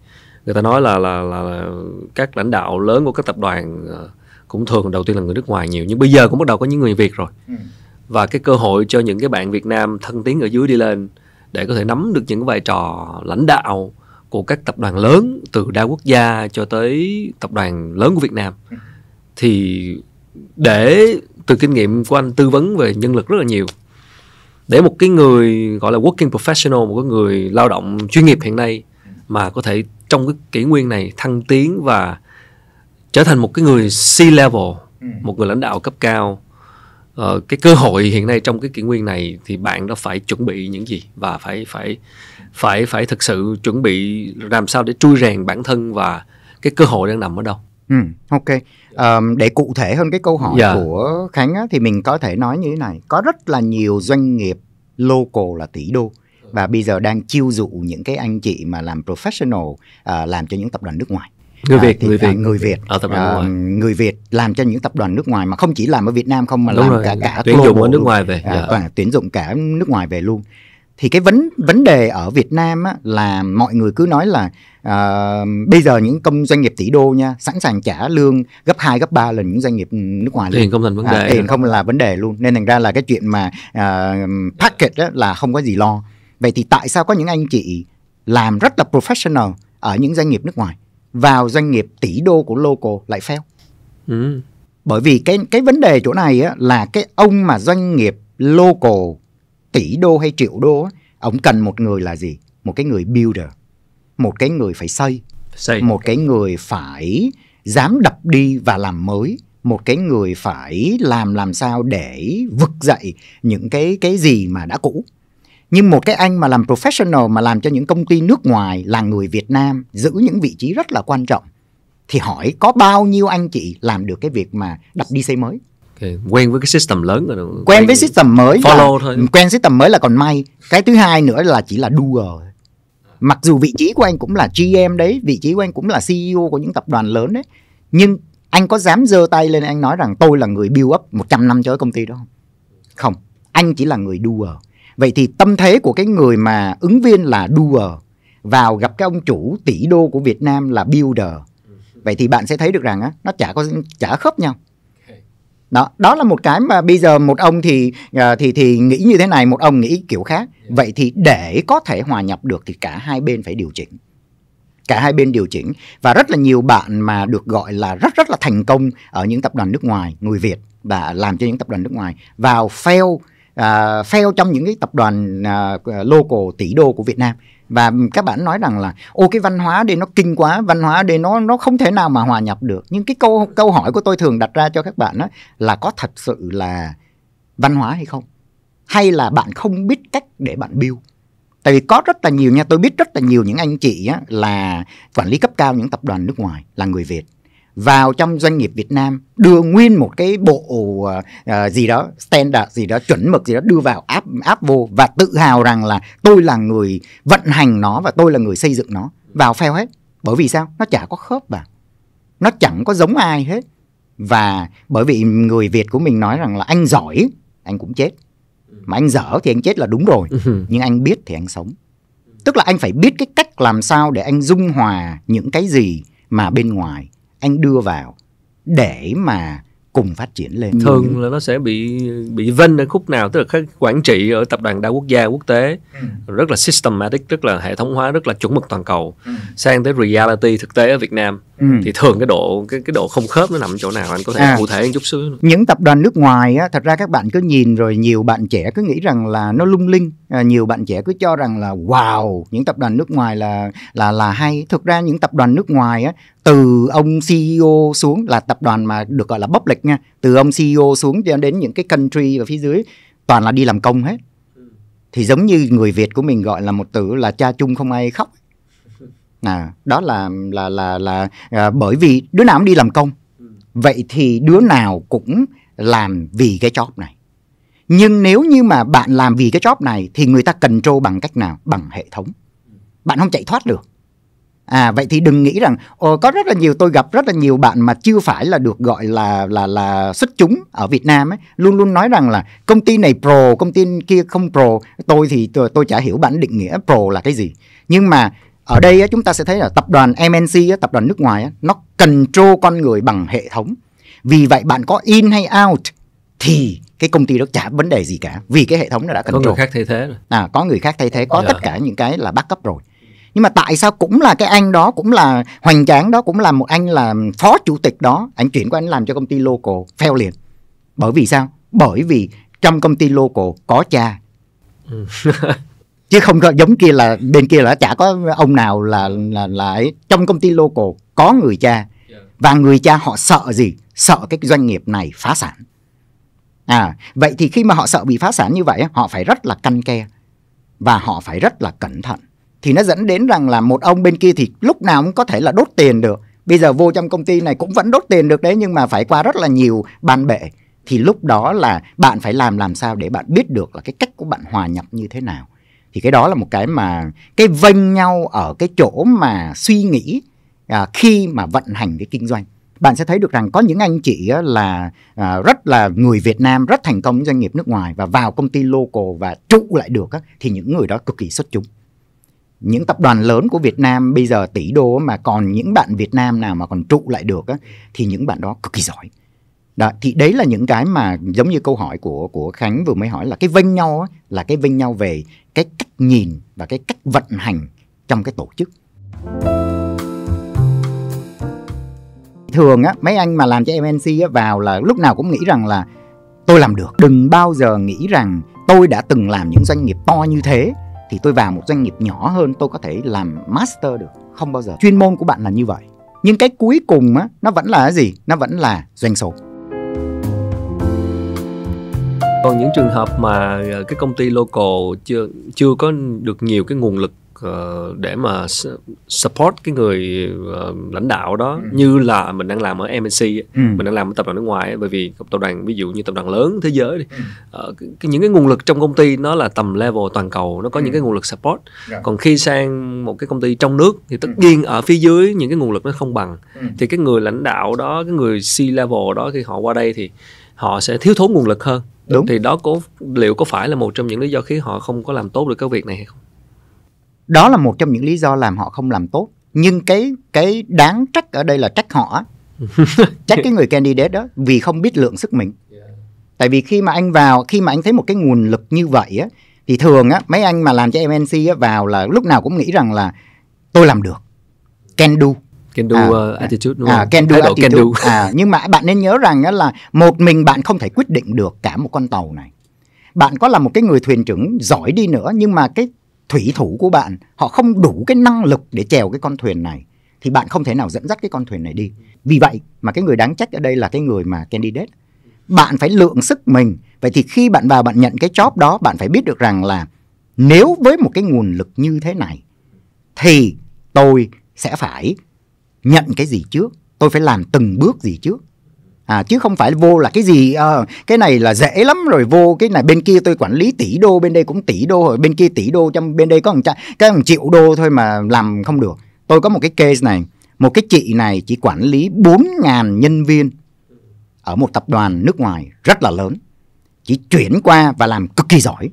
người ta nói là là, là, là các lãnh đạo lớn của các tập đoàn ờ, cũng thường đầu tiên là người nước ngoài nhiều nhưng bây giờ cũng bắt đầu có những người Việt rồi ừ. và cái cơ hội cho những cái bạn Việt Nam thân tiến ở dưới đi lên để có thể nắm được những vai trò lãnh đạo của các tập đoàn lớn từ đa quốc gia cho tới tập đoàn lớn của Việt Nam thì để từ kinh nghiệm của anh tư vấn về nhân lực rất là nhiều để một cái người gọi là working professional một cái người lao động chuyên nghiệp hiện nay mà có thể trong cái kỷ nguyên này thăng tiến và trở thành một cái người C level ừ. một người lãnh đạo cấp cao ờ, cái cơ hội hiện nay trong cái kỷ nguyên này thì bạn đã phải chuẩn bị những gì và phải phải phải phải thực sự chuẩn bị làm sao để trui rèn bản thân và cái cơ hội đang nằm ở đâu ừ, ok um, để cụ thể hơn cái câu hỏi yeah. Dạ. của khánh á, thì mình có thể nói như thế này có rất là nhiều doanh nghiệp local là tỷ đô và bây giờ đang chiêu dụ những cái anh chị mà làm professional uh, làm cho những tập đoàn nước ngoài người à, Việt à, thì, người à, Việt à, người Việt ở tập đoàn à, ngoài. người Việt làm cho những tập đoàn nước ngoài mà không chỉ làm ở Việt Nam không mà Đúng làm rồi, cả cả tuyển dụng ở nước ngoài về à, yeah. Dạ. à, tuyển dụng cả nước ngoài về luôn thì cái vấn vấn đề ở Việt Nam á, là mọi người cứ nói là uh, bây giờ những công doanh nghiệp tỷ đô nha sẵn sàng trả lương gấp 2, gấp 3 lần những doanh nghiệp nước ngoài tiền không thành vấn à, đề à, tiền không là vấn đề luôn nên thành ra là cái chuyện mà uh, ờ, packet á, là không có gì lo vậy thì tại sao có những anh chị làm rất là professional ở những doanh nghiệp nước ngoài vào doanh nghiệp tỷ đô của local lại fail ừ. bởi vì cái cái vấn đề chỗ này á, là cái ông mà doanh nghiệp local tỷ đô hay triệu đô ông cần một người là gì một cái người builder một cái người phải xây, xây. một cái người phải dám đập đi và làm mới một cái người phải làm làm sao để vực dậy những cái cái gì mà đã cũ nhưng một cái anh mà làm professional mà làm cho những công ty nước ngoài là người Việt Nam giữ những vị trí rất là quan trọng thì hỏi có bao nhiêu anh chị làm được cái việc mà đập đi xây mới quen với cái system lớn rồi quen, quen với system mới follow thôi ừ, quen system mới là còn may cái thứ hai nữa là chỉ là đua rồi mặc dù vị trí của anh cũng là GM đấy vị trí của anh cũng là CEO của những tập đoàn lớn đấy nhưng anh có dám giơ tay lên anh nói rằng tôi là người build up 100 năm cho công ty đó không không anh chỉ là người đua vậy thì tâm thế của cái người mà ứng viên là đua vào gặp cái ông chủ tỷ đô của Việt Nam là builder vậy thì bạn sẽ thấy được rằng á nó chả có chả khớp nhau đó đó là một cái mà bây giờ một ông thì ờ, thì thì nghĩ như thế này một ông nghĩ kiểu khác dạ. vậy thì để có thể hòa nhập được thì cả hai bên phải điều chỉnh cả hai bên điều chỉnh và rất là nhiều bạn mà được gọi là rất rất là thành công ở những tập đoàn nước ngoài người Việt và làm cho những tập đoàn nước ngoài vào fail uh, fail trong những cái tập đoàn uh, local tỷ đô của Việt Nam và các bạn nói rằng là ô cái văn hóa đi nó kinh quá văn hóa đi nó nó không thể nào mà hòa nhập được nhưng cái câu câu hỏi của tôi thường đặt ra cho các bạn đó là có thật sự là văn hóa hay không hay là bạn không biết cách để bạn build tại vì có rất là nhiều nha tôi biết rất là nhiều những anh chị á, là quản lý cấp cao những tập đoàn nước ngoài là người việt vào trong doanh nghiệp Việt Nam đưa nguyên một cái bộ uh, gì đó standard gì đó chuẩn mực gì đó đưa vào áp áp vô và tự hào rằng là tôi là người vận hành nó và tôi là người xây dựng nó vào fail hết bởi vì sao nó chả có khớp vào nó chẳng có giống ai hết và bởi vì người Việt của mình nói rằng là anh giỏi anh cũng chết mà anh dở thì anh chết là đúng rồi ừ. nhưng anh biết thì anh sống tức là anh phải biết cái cách làm sao để anh dung hòa những cái gì mà bên ngoài anh đưa vào để mà cùng phát triển lên thường là nó sẽ bị bị vân ở khúc nào tức là các quản trị ở tập đoàn đa quốc gia quốc tế ừ. rất là systematic rất là hệ thống hóa rất là chuẩn mực toàn cầu ừ. sang tới reality thực tế ở Việt Nam ừ. thì thường cái độ cái cái độ không khớp nó nằm chỗ nào anh có thể à, cụ thể một chút xíu những tập đoàn nước ngoài á, thật ra các bạn cứ nhìn rồi nhiều bạn trẻ cứ nghĩ rằng là nó lung linh À, nhiều bạn trẻ cứ cho rằng là wow những tập đoàn nước ngoài là là là hay thực ra những tập đoàn nước ngoài á từ ông CEO xuống là tập đoàn mà được gọi là public nha từ ông CEO xuống cho đến những cái country ở phía dưới toàn là đi làm công hết thì giống như người Việt của mình gọi là một từ là cha chung không ai khóc à đó là là là là à, bởi vì đứa nào cũng đi làm công vậy thì đứa nào cũng làm vì cái job này nhưng nếu như mà bạn làm vì cái job này thì người ta cần trô bằng cách nào bằng hệ thống bạn không chạy thoát được à vậy thì đừng nghĩ rằng ồ, có rất là nhiều tôi gặp rất là nhiều bạn mà chưa phải là được gọi là là là xuất chúng ở Việt Nam ấy luôn luôn nói rằng là công ty này pro công ty kia không pro tôi thì tôi, tôi chả hiểu bản định nghĩa pro là cái gì nhưng mà ở đây ấy, chúng ta sẽ thấy là tập đoàn MNC ấy, tập đoàn nước ngoài ấy, nó control con người bằng hệ thống vì vậy bạn có in hay out thì cái công ty đó chả vấn đề gì cả vì cái hệ thống nó đã cần có người khác thay thế rồi. à có người khác thay thế có yeah. Dạ. tất cả những cái là bắt cấp rồi nhưng mà tại sao cũng là cái anh đó cũng là hoành tráng đó cũng là một anh là phó chủ tịch đó anh chuyển qua anh làm cho công ty local fail liền bởi vì sao bởi vì trong công ty local có cha ừ. chứ không có giống kia là bên kia là chả có ông nào là là lại trong công ty local có người cha dạ. và người cha họ sợ gì sợ cái doanh nghiệp này phá sản À, vậy thì khi mà họ sợ bị phá sản như vậy, họ phải rất là căn ke và họ phải rất là cẩn thận. Thì nó dẫn đến rằng là một ông bên kia thì lúc nào cũng có thể là đốt tiền được. Bây giờ vô trong công ty này cũng vẫn đốt tiền được đấy nhưng mà phải qua rất là nhiều bàn bệ. Thì lúc đó là bạn phải làm làm sao để bạn biết được là cái cách của bạn hòa nhập như thế nào. Thì cái đó là một cái mà cái vênh nhau ở cái chỗ mà suy nghĩ à, khi mà vận hành cái kinh doanh bạn sẽ thấy được rằng có những anh chị là à, rất là người Việt Nam rất thành công doanh nghiệp nước ngoài và vào công ty local và trụ lại được thì những người đó cực kỳ xuất chúng những tập đoàn lớn của Việt Nam bây giờ tỷ đô mà còn những bạn Việt Nam nào mà còn trụ lại được thì những bạn đó cực kỳ giỏi. Đó, thì đấy là những cái mà giống như câu hỏi của của Khánh vừa mới hỏi là cái vênh nhau á, là cái vênh nhau về cái cách nhìn và cái cách vận hành trong cái tổ chức. Thank you thường á mấy anh mà làm cho mnc á, vào là lúc nào cũng nghĩ rằng là tôi làm được đừng bao giờ nghĩ rằng tôi đã từng làm những doanh nghiệp to như thế thì tôi vào một doanh nghiệp nhỏ hơn tôi có thể làm master được không bao giờ chuyên môn của bạn là như vậy nhưng cái cuối cùng á nó vẫn là cái gì nó vẫn là doanh số còn những trường hợp mà à, cái công ty local chưa chưa có được nhiều cái nguồn lực Ờ, để mà support cái người ờ, lãnh đạo đó ừ. như là mình đang làm ở MNC ừ. mình đang làm ở tập đoàn nước ngoài bởi vì tập đoàn ví dụ như tập đoàn lớn thế giới đi ừ. Ờ, những cái nguồn lực trong công ty nó là tầm level toàn cầu nó có ừ. những cái nguồn lực support yeah. Dạ. còn khi sang một cái công ty trong nước thì tất ừ. nhiên ở phía dưới những cái nguồn lực nó không bằng ừ. thì cái người lãnh đạo đó cái người C level đó khi họ qua đây thì họ sẽ thiếu thốn nguồn lực hơn đúng thì đó có liệu có phải là một trong những lý do khiến họ không có làm tốt được cái việc này hay không đó là một trong những lý do làm họ không làm tốt nhưng cái cái đáng trách ở đây là trách họ trách cái người candidate đó vì không biết lượng sức mình tại vì khi mà anh vào khi mà anh thấy một cái nguồn lực như vậy á thì thường á mấy anh mà làm cho MNC á vào là lúc nào cũng nghĩ rằng là tôi làm được can do can do à, uh, à, attitude đúng à, không? can do Thái attitude. Can do. À, nhưng mà bạn nên nhớ rằng á là một mình bạn không thể quyết định được cả một con tàu này bạn có là một cái người thuyền trưởng giỏi đi nữa nhưng mà cái thủy thủ của bạn họ không đủ cái năng lực để chèo cái con thuyền này thì bạn không thể nào dẫn dắt cái con thuyền này đi vì vậy mà cái người đáng trách ở đây là cái người mà candidate bạn phải lượng sức mình vậy thì khi bạn vào bạn nhận cái job đó bạn phải biết được rằng là nếu với một cái nguồn lực như thế này thì tôi sẽ phải nhận cái gì trước tôi phải làm từng bước gì trước à chứ không phải vô là cái gì à, cái này là dễ lắm rồi vô cái này bên kia tôi quản lý tỷ đô bên đây cũng tỷ đô rồi bên kia tỷ đô trong bên đây có một cái một triệu đô thôi mà làm không được tôi có một cái case này một cái chị này chỉ quản lý 4.000 nhân viên ở một tập đoàn nước ngoài rất là lớn chỉ chuyển qua và làm cực kỳ giỏi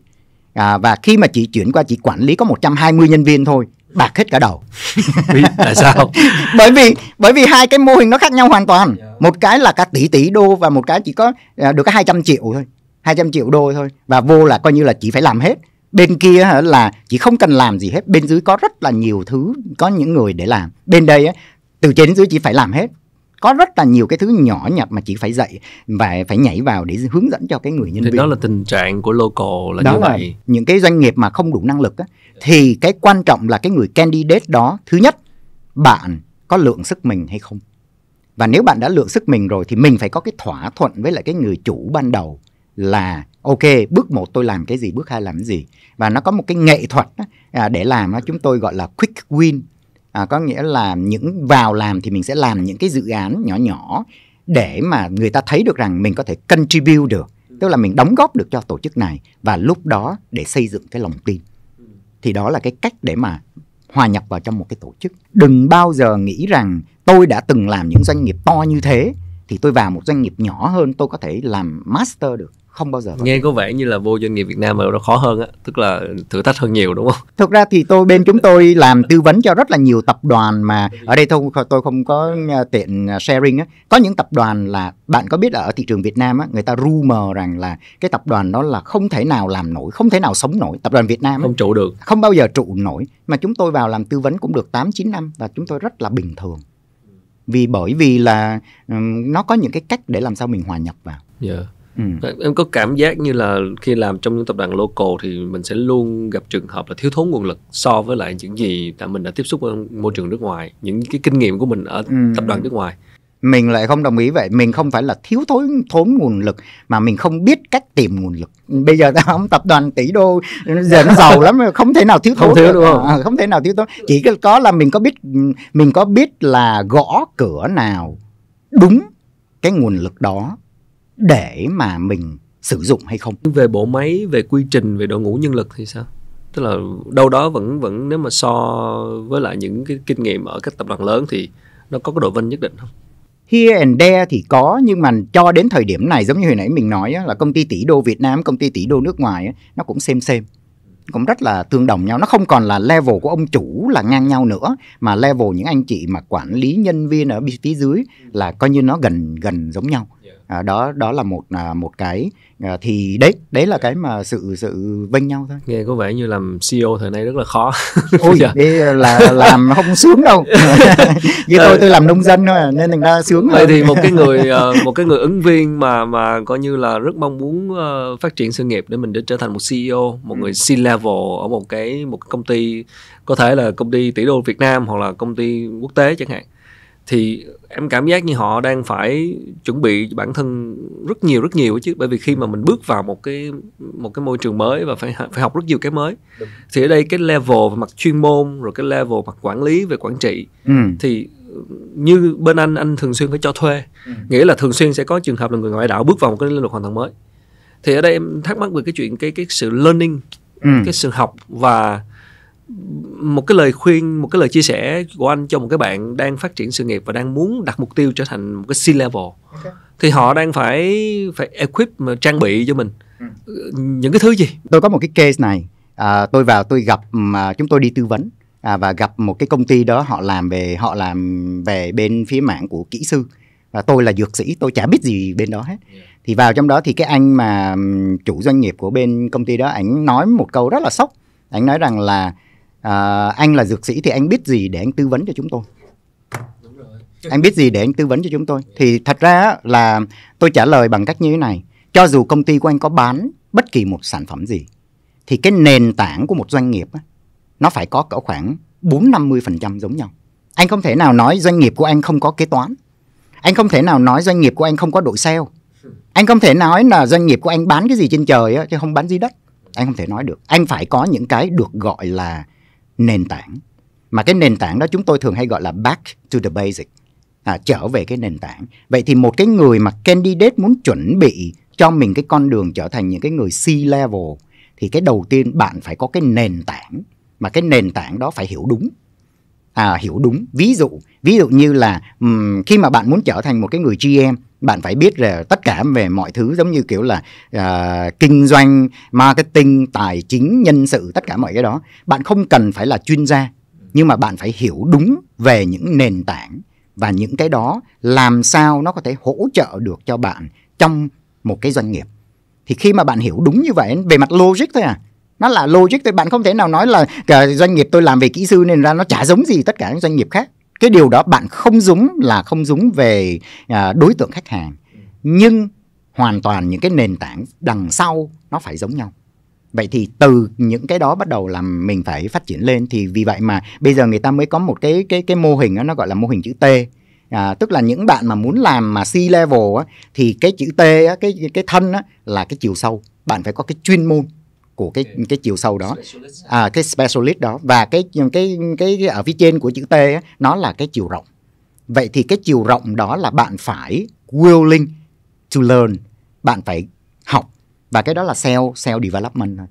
à, và khi mà chị chuyển qua chỉ quản lý có 120 nhân viên thôi bạc hết cả đầu vì, tại sao bởi vì bởi vì hai cái mô hình nó khác nhau hoàn toàn dạ. một cái là cả tỷ tỷ đô và một cái chỉ có à, được có 200 triệu thôi 200 triệu đô thôi và vô là coi như là chỉ phải làm hết bên kia là chỉ không cần làm gì hết bên dưới có rất là nhiều thứ có những người để làm bên đây từ trên đến dưới chỉ phải làm hết có rất là nhiều cái thứ nhỏ nhặt mà chị phải dạy và phải nhảy vào để hướng dẫn cho cái người nhân thì viên đó là tình trạng của local là đó như là vậy những cái doanh nghiệp mà không đủ năng lực á, thì cái quan trọng là cái người candidate đó thứ nhất bạn có lượng sức mình hay không và nếu bạn đã lượng sức mình rồi thì mình phải có cái thỏa thuận với lại cái người chủ ban đầu là ok bước một tôi làm cái gì bước hai làm cái gì và nó có một cái nghệ thuật à, để làm chúng tôi gọi là quick win à, có nghĩa là những vào làm thì mình sẽ làm những cái dự án nhỏ nhỏ để mà người ta thấy được rằng mình có thể contribute được tức là mình đóng góp được cho tổ chức này và lúc đó để xây dựng cái lòng tin thì đó là cái cách để mà hòa nhập vào trong một cái tổ chức đừng bao giờ nghĩ rằng tôi đã từng làm những doanh nghiệp to như thế thì tôi vào một doanh nghiệp nhỏ hơn tôi có thể làm master được không bao giờ nghe có vẻ như là vô doanh nghiệp Việt Nam mà nó khó hơn á tức là thử thách hơn nhiều đúng không thực ra thì tôi bên chúng tôi làm tư vấn cho rất là nhiều tập đoàn mà ở đây tôi tôi không có ờ, tiện ờ, sharing á có những tập đoàn là bạn có biết là ở thị trường Việt Nam á người ta rumor rằng là cái tập đoàn đó là không thể nào làm nổi không thể nào sống nổi tập đoàn Việt Nam không trụ được không bao giờ trụ nổi mà chúng tôi vào làm tư vấn cũng được 8 9 năm và chúng tôi rất là bình thường vì bởi vì là um, nó có những cái cách để làm sao mình hòa nhập vào yeah. Dạ. Ừ. Em có cảm giác như là khi làm trong những tập đoàn local thì mình sẽ luôn gặp trường hợp là thiếu thốn nguồn lực so với lại những gì là mình đã tiếp xúc ở môi trường nước ngoài, những cái kinh nghiệm của mình ở ừ. tập đoàn nước ngoài. Mình lại không đồng ý vậy, mình không phải là thiếu thốn thốn nguồn lực mà mình không biết cách tìm nguồn lực. Bây giờ ta không tập đoàn tỷ đô giờ nó giàu lắm không thể nào thiếu thốn. Không thiếu đúng không? À, không thể nào thiếu thốn. Chỉ có là mình có biết mình có biết là gõ cửa nào đúng cái nguồn lực đó để mà mình sử dụng hay không về bộ máy về quy trình về đội ngũ nhân lực thì sao tức là đâu đó vẫn vẫn nếu mà so với lại những cái kinh nghiệm ở các tập đoàn lớn thì nó có cái độ vinh nhất định không here and there thì có nhưng mà cho đến thời điểm này giống như hồi nãy mình nói là công ty tỷ đô Việt Nam, công ty tỷ đô nước ngoài nó cũng xem xem cũng rất là tương đồng nhau nó không còn là level của ông chủ là ngang nhau nữa mà level những anh chị mà quản lý nhân viên ở bên phía dưới là coi như nó gần gần giống nhau dạ à, đó đó là một à, một cái à, thì đấy đấy là cái mà sự sự vinh nhau thôi nghe có vẻ như làm CEO thời nay rất là khó ôi đây dạ. là làm không sướng đâu như tôi tôi dạ. làm nông dân thôi nên thành ra sướng vậy thì một cái người à, một cái người ứng viên mà mà coi như là rất mong muốn ờ, phát triển sự nghiệp để mình để trở thành một CEO một người ừ. C level ở một cái một công ty có thể là công ty tỷ đô Việt Nam hoặc là công ty quốc tế chẳng hạn thì em cảm giác như họ đang phải chuẩn bị bản thân rất nhiều rất nhiều chứ bởi vì khi mà mình bước vào một cái một cái môi trường mới và phải phải học rất nhiều cái mới Đúng. thì ở đây cái level về mặt chuyên môn rồi cái level mặt quản lý về quản trị ừ. thì như bên anh anh thường xuyên phải cho thuê ừ. nghĩa là thường xuyên sẽ có trường hợp là người ngoại đạo bước vào một cái lĩnh vực hoàn toàn mới thì ở đây em thắc mắc về cái chuyện cái cái sự learning ừ. cái sự học và một cái lời khuyên một cái lời chia sẻ của anh cho một cái bạn đang phát triển sự nghiệp và đang muốn đặt mục tiêu trở thành một cái C level okay. thì họ đang phải phải equip mà trang bị cho mình ừ. những cái thứ gì tôi có một cái case này à, tôi vào tôi gặp mà chúng tôi đi tư vấn à, và gặp một cái công ty đó họ làm về họ làm về bên phía mạng của kỹ sư và tôi là dược sĩ tôi chả biết gì bên đó hết thì vào trong đó thì cái anh mà chủ doanh nghiệp của bên công ty đó ảnh nói một câu rất là sốc ảnh nói rằng là à, anh là dược sĩ thì anh biết gì để anh tư vấn cho chúng tôi anh biết gì để anh tư vấn cho chúng tôi thì thật ra là tôi trả lời bằng cách như thế này cho dù công ty của anh có bán bất kỳ một sản phẩm gì thì cái nền tảng của một doanh nghiệp nó phải có cỡ khoảng 4 50% giống nhau. Anh không thể nào nói doanh nghiệp của anh không có kế toán. Anh không thể nào nói doanh nghiệp của anh không có đội sale. Anh không thể nói là doanh nghiệp của anh bán cái gì trên trời chứ không bán dưới đất. Anh không thể nói được. Anh phải có những cái được gọi là nền tảng mà cái nền tảng đó chúng tôi thường hay gọi là back to the basic à, trở về cái nền tảng vậy thì một cái người mà candidate muốn chuẩn bị cho mình cái con đường trở thành những cái người C level thì cái đầu tiên bạn phải có cái nền tảng mà cái nền tảng đó phải hiểu đúng à, hiểu đúng ví dụ ví dụ như là um, khi mà bạn muốn trở thành một cái người GM bạn phải biết là tất cả về mọi thứ giống như kiểu là uh, kinh doanh marketing tài chính nhân sự tất cả mọi cái đó bạn không cần phải là chuyên gia nhưng mà bạn phải hiểu đúng về những nền tảng và những cái đó làm sao nó có thể hỗ trợ được cho bạn trong một cái doanh nghiệp thì khi mà bạn hiểu đúng như vậy về mặt logic thôi à nó là logic thôi bạn không thể nào nói là cả doanh nghiệp tôi làm về kỹ sư nên ra nó chả giống gì tất cả những doanh nghiệp khác cái điều đó bạn không dúng là không dúng về à, đối tượng khách hàng nhưng hoàn toàn những cái nền tảng đằng sau nó phải giống nhau vậy thì từ những cái đó bắt đầu là mình phải phát triển lên thì vì vậy mà bây giờ người ta mới có một cái cái cái mô hình đó, nó gọi là mô hình chữ T à, tức là những bạn mà muốn làm mà C level á, thì cái chữ T á, cái cái thân á, là cái chiều sâu bạn phải có cái chuyên môn của cái cái chiều sâu đó à, cái specialist đó và cái cái cái, cái ở phía trên của chữ T ấy, nó là cái chiều rộng vậy thì cái chiều rộng đó là bạn phải willing to learn bạn phải học và cái đó là self self development thôi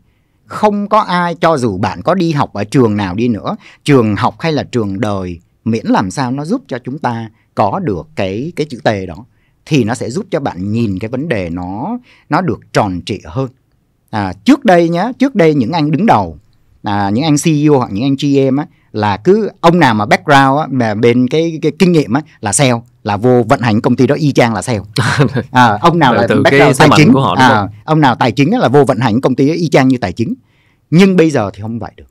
không có ai cho dù bạn có đi học ở trường nào đi nữa trường học hay là trường đời miễn làm sao nó giúp cho chúng ta có được cái cái chữ T đó thì nó sẽ giúp cho bạn nhìn cái vấn đề nó nó được tròn trị hơn à, trước đây nhá trước đây những anh đứng đầu à, những anh CEO hoặc những anh GM á, là cứ ông nào mà background á, mà bên cái, cái kinh nghiệm á, là sale là vô vận hành công ty đó y chang là sale à, ông nào là, từ background tài chính của họ à, ông nào tài chính là vô vận hành công ty đó y chang như tài chính nhưng bây giờ thì không vậy được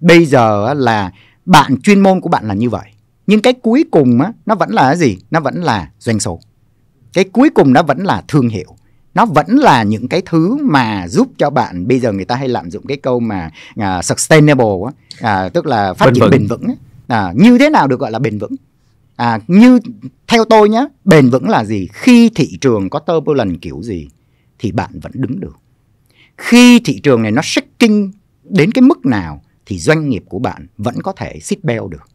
bây giờ là bạn chuyên môn của bạn là như vậy nhưng cái cuối cùng á, nó vẫn là cái gì nó vẫn là doanh số cái cuối cùng nó vẫn là thương hiệu nó vẫn là những cái thứ mà giúp cho bạn bây giờ người ta hay lạm dụng cái câu mà uh, sustainable uh, tức là phát Bên triển vững. bền vững uh, như thế nào được gọi là bền vững à, như theo tôi nhé bền vững là gì khi thị trường có turbulence kiểu gì thì bạn vẫn đứng được khi thị trường này nó shaking đến cái mức nào thì doanh nghiệp của bạn vẫn có thể sit bell được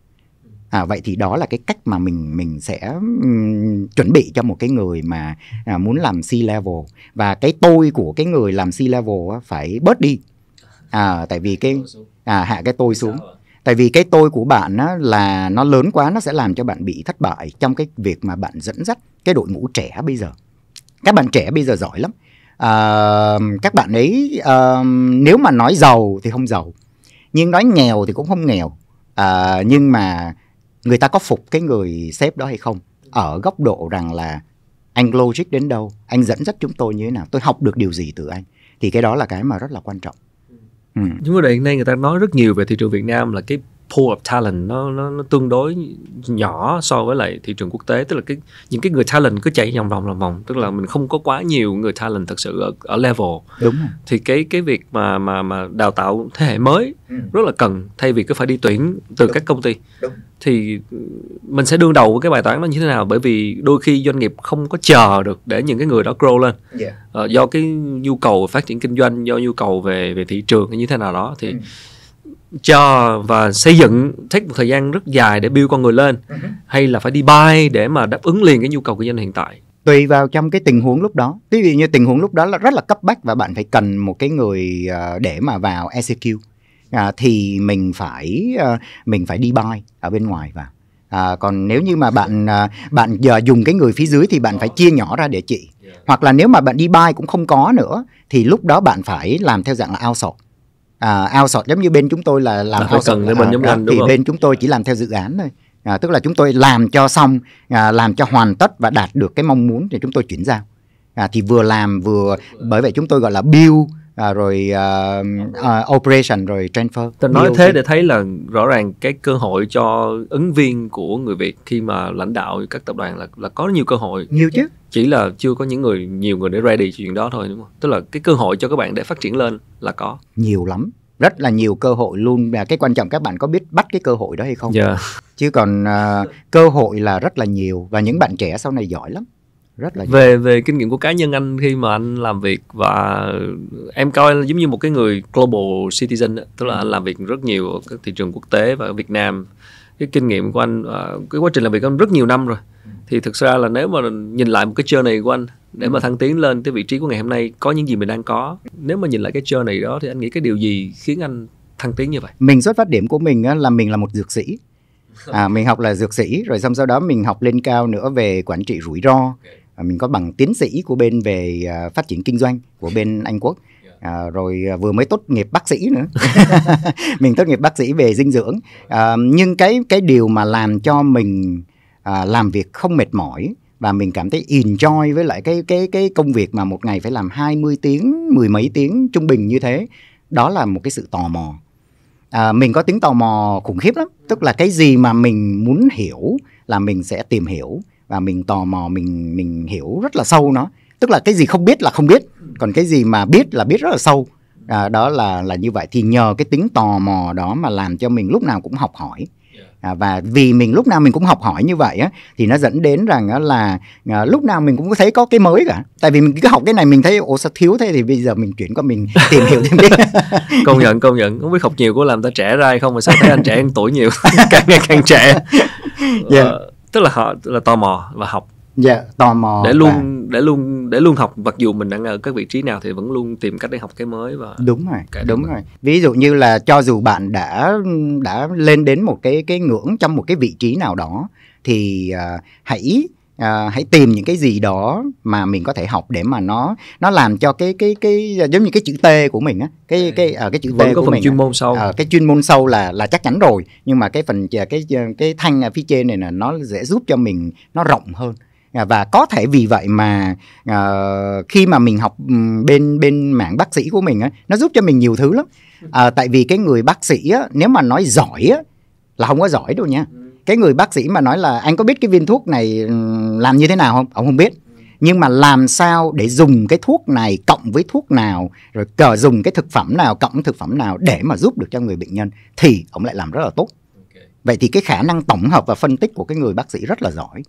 À, vậy thì đó là cái cách mà mình mình sẽ um, chuẩn bị cho một cái người mà à, muốn làm C level và cái tôi của cái người làm C level phải bớt đi à, tại vì cái à, hạ cái tôi xuống tại vì cái tôi của bạn á, là nó lớn quá nó sẽ làm cho bạn bị thất bại trong cái việc mà bạn dẫn dắt cái đội ngũ trẻ bây giờ các bạn trẻ bây giờ giỏi lắm uh, các bạn ấy uh, nếu mà nói giàu thì không giàu nhưng nói nghèo thì cũng không nghèo uh, nhưng mà người ta có phục cái người sếp đó hay không ở góc độ rằng là anh logic đến đâu anh dẫn dắt chúng tôi như thế nào tôi học được điều gì từ anh thì cái đó là cái mà rất là quan trọng ừ. chúng ta hiện nay người ta nói rất nhiều về thị trường Việt Nam là cái pool of talent nó, nó nó tương đối nhỏ so với lại thị trường quốc tế tức là cái những cái người talent cứ chạy vòng vòng vòng vòng tức là mình không có quá nhiều người talent thật sự ở, ở level đúng thì cái cái việc mà mà mà đào tạo thế hệ mới ừ. rất là cần thay vì cứ phải đi tuyển từ đúng. các công ty đúng. thì mình sẽ đương đầu với cái bài toán nó như thế nào bởi vì đôi khi doanh nghiệp không có chờ được để những cái người đó grow lên yeah. ờ, do cái nhu cầu phát triển kinh doanh do nhu cầu về về thị trường hay như thế nào đó thì ừ cho và xây dựng take một thời gian rất dài để build con người lên uh-huh. hay là phải đi bay để mà đáp ứng liền cái nhu cầu của doanh hiện tại tùy vào trong cái tình huống lúc đó ví dụ như tình huống lúc đó là rất là cấp bách và bạn phải cần một cái người à, để mà vào execute à, thì mình phải à, mình phải đi buy ở bên ngoài vào à, còn nếu như mà bạn à, bạn giờ dùng cái người phía dưới thì bạn phải chia nhỏ ra để chị hoặc là nếu mà bạn đi buy cũng không có nữa thì lúc đó bạn phải làm theo dạng là outsource ao à, sọt giống như bên chúng tôi là làm là outsource, cần uh, bên à, giống uh, anh, đúng thì không? bên chúng tôi chỉ làm theo dự án thôi à, tức là chúng tôi làm cho xong à, làm cho hoàn tất và đạt được cái mong muốn thì chúng tôi chuyển giao à, thì vừa làm vừa bởi vậy chúng tôi gọi là build à, rồi à, à, operation rồi transfer tôi nói thế thì... để thấy là rõ ràng cái cơ hội cho ứng viên của người việt khi mà lãnh đạo các tập đoàn là là có nhiều cơ hội nhiều chứ chỉ là chưa có những người nhiều người để ready chuyện đó thôi đúng không tức là cái cơ hội cho các bạn để phát triển lên là có nhiều lắm rất là nhiều cơ hội luôn và cái quan trọng các bạn có biết bắt cái cơ hội đó hay không yeah. Dạ. chứ còn uh, cơ hội là rất là nhiều và những bạn trẻ sau này giỏi lắm rất là về về kinh nghiệm của cá nhân anh khi mà anh làm việc và em coi giống như một cái người global citizen đó. tức là anh làm việc rất nhiều ở các thị trường quốc tế và ở Việt Nam cái kinh nghiệm của anh à, cái quá trình làm việc của anh rất nhiều năm rồi thì thực ra là nếu mà nhìn lại một cái chơi này của anh để mà ừ. thăng tiến lên tới vị trí của ngày hôm nay có những gì mình đang có nếu mà nhìn lại cái chơi này đó thì anh nghĩ cái điều gì khiến anh thăng tiến như vậy mình xuất phát điểm của mình là mình là một dược sĩ à, mình học là dược sĩ rồi xong sau đó mình học lên cao nữa về quản trị rủi ro à, mình có bằng tiến sĩ của bên về à, phát triển kinh doanh của bên anh quốc dạ. à, rồi à, vừa mới tốt nghiệp bác sĩ nữa mình tốt nghiệp bác sĩ về dinh dưỡng à, nhưng cái cái điều mà làm cho mình à, làm việc không mệt mỏi và mình cảm thấy enjoy với lại cái cái cái công việc mà một ngày phải làm 20 tiếng, mười mấy tiếng trung bình như thế. Đó là một cái sự tò mò. À, mình có tính tò mò khủng khiếp lắm, tức là cái gì mà mình muốn hiểu là mình sẽ tìm hiểu và mình tò mò mình mình hiểu rất là sâu nó. Tức là cái gì không biết là không biết, còn cái gì mà biết là biết rất là sâu. À, đó là là như vậy thì nhờ cái tính tò mò đó mà làm cho mình lúc nào cũng học hỏi à, và vì mình lúc nào mình cũng học hỏi như vậy á thì nó dẫn đến rằng là à, lúc nào mình cũng thấy có cái mới cả tại vì mình cứ học cái này mình thấy ồ sao thiếu thế thì bây giờ mình chuyển qua mình tìm hiểu thêm biết công nhận công nhận không biết học nhiều có làm ta trẻ ra hay không mà sao thấy anh trẻ anh tuổi nhiều càng ngày càng trẻ yeah. uh, dạ. ờ, tức là họ là tò mò và học dạ tò mò để luôn và... để luôn để luôn học mặc dù mình đang ở các vị trí nào thì vẫn luôn tìm cách để học cái mới và đúng rồi đúng rồi ví dụ như là cho dù bạn đã đã lên đến một cái cái ngưỡng trong một cái vị trí nào đó thì uh, hãy À, hãy tìm những cái gì đó mà mình có thể học để mà nó nó làm cho cái cái cái giống như cái chữ T của mình á cái dạ. cái à, cái chữ T của phần mình chuyên môn sâu à, ờ, cái chuyên môn sâu là là chắc chắn rồi nhưng mà cái phần à, cái cái thanh phía trên này là nó dễ giúp cho mình nó rộng hơn Ờ, và có thể vì vậy mà uh, khi mà mình học bên bên mạng bác sĩ của mình á nó giúp cho mình nhiều thứ lắm uh, tại vì cái người bác sĩ á nếu mà nói giỏi á là không có giỏi đâu nha cái người bác sĩ mà nói là anh có biết cái viên thuốc này làm như thế nào không ông không biết nhưng mà làm sao để dùng cái thuốc này cộng với thuốc nào rồi cờ dùng cái thực phẩm nào cộng thực phẩm nào để mà giúp được cho người bệnh nhân thì ông lại làm rất là tốt vậy thì cái khả năng tổng hợp và phân tích của cái người bác sĩ rất là giỏi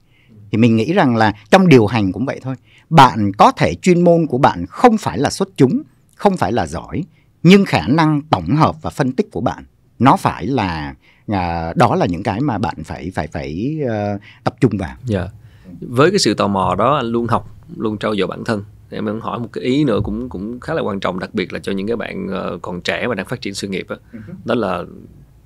thì mình nghĩ rằng là trong điều hành cũng vậy thôi bạn có thể chuyên môn của bạn không phải là xuất chúng không phải là giỏi nhưng khả năng tổng hợp và phân tích của bạn nó phải là à, đó là những cái mà bạn phải phải phải uh, tập trung vào. Yeah. Dạ. Với cái sự tò mò đó anh luôn học, luôn trau dồi bản thân. Em muốn hỏi một cái ý nữa cũng cũng khá là quan trọng đặc biệt là cho những cái bạn ờ, còn trẻ và đang phát triển sự nghiệp đó, uh-huh. Ừ đó là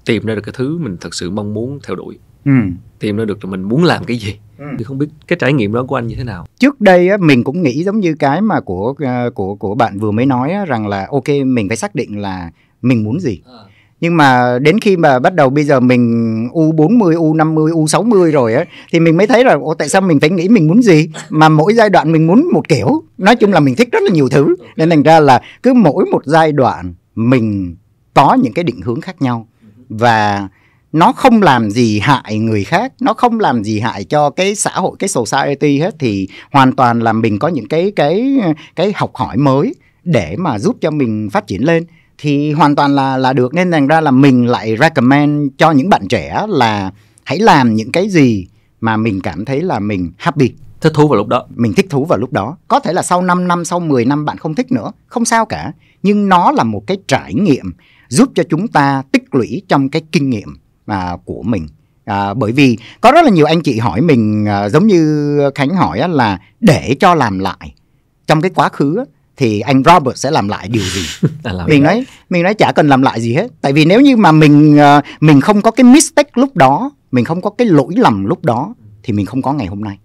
tìm ra được cái thứ mình thật sự mong muốn theo đuổi ừ. tìm ra được là mình muốn làm cái gì ừ. thì không biết cái trải nghiệm đó của anh như thế nào trước đây á, mình cũng nghĩ giống như cái mà của ờ, của của bạn vừa mới nói á, rằng là ok mình phải xác định là mình muốn gì à nhưng mà đến khi mà bắt đầu bây giờ mình U40, U50, U60 rồi á thì mình mới thấy là ô tại sao mình phải nghĩ mình muốn gì mà mỗi giai đoạn mình muốn một kiểu. Nói chung là mình thích rất là nhiều thứ ừ. nên thành ra là cứ mỗi một giai đoạn mình có những cái định hướng khác nhau ừ. và nó không làm gì hại người khác nó không làm gì hại cho cái xã hội cái society hết thì hoàn toàn là mình có những cái cái cái học hỏi mới để mà giúp cho mình phát triển lên thì hoàn toàn là là được nên thành ra là mình lại recommend cho những bạn trẻ là hãy làm những cái gì mà mình cảm thấy là mình happy thích thú vào lúc đó mình thích thú vào lúc đó có thể là sau 5 năm sau 10 năm bạn không thích nữa không sao cả nhưng nó là một cái trải nghiệm giúp cho chúng ta tích lũy trong cái kinh nghiệm à, của mình à, bởi vì có rất là nhiều anh chị hỏi mình à, giống như khánh hỏi á, là để cho làm lại trong cái quá khứ á, thì anh Robert sẽ làm lại điều gì làm mình nói mình nói chả cần làm lại gì hết tại vì nếu như mà mình à, mình không có cái mistake lúc đó mình không có cái lỗi lầm lúc đó thì mình không có ngày hôm nay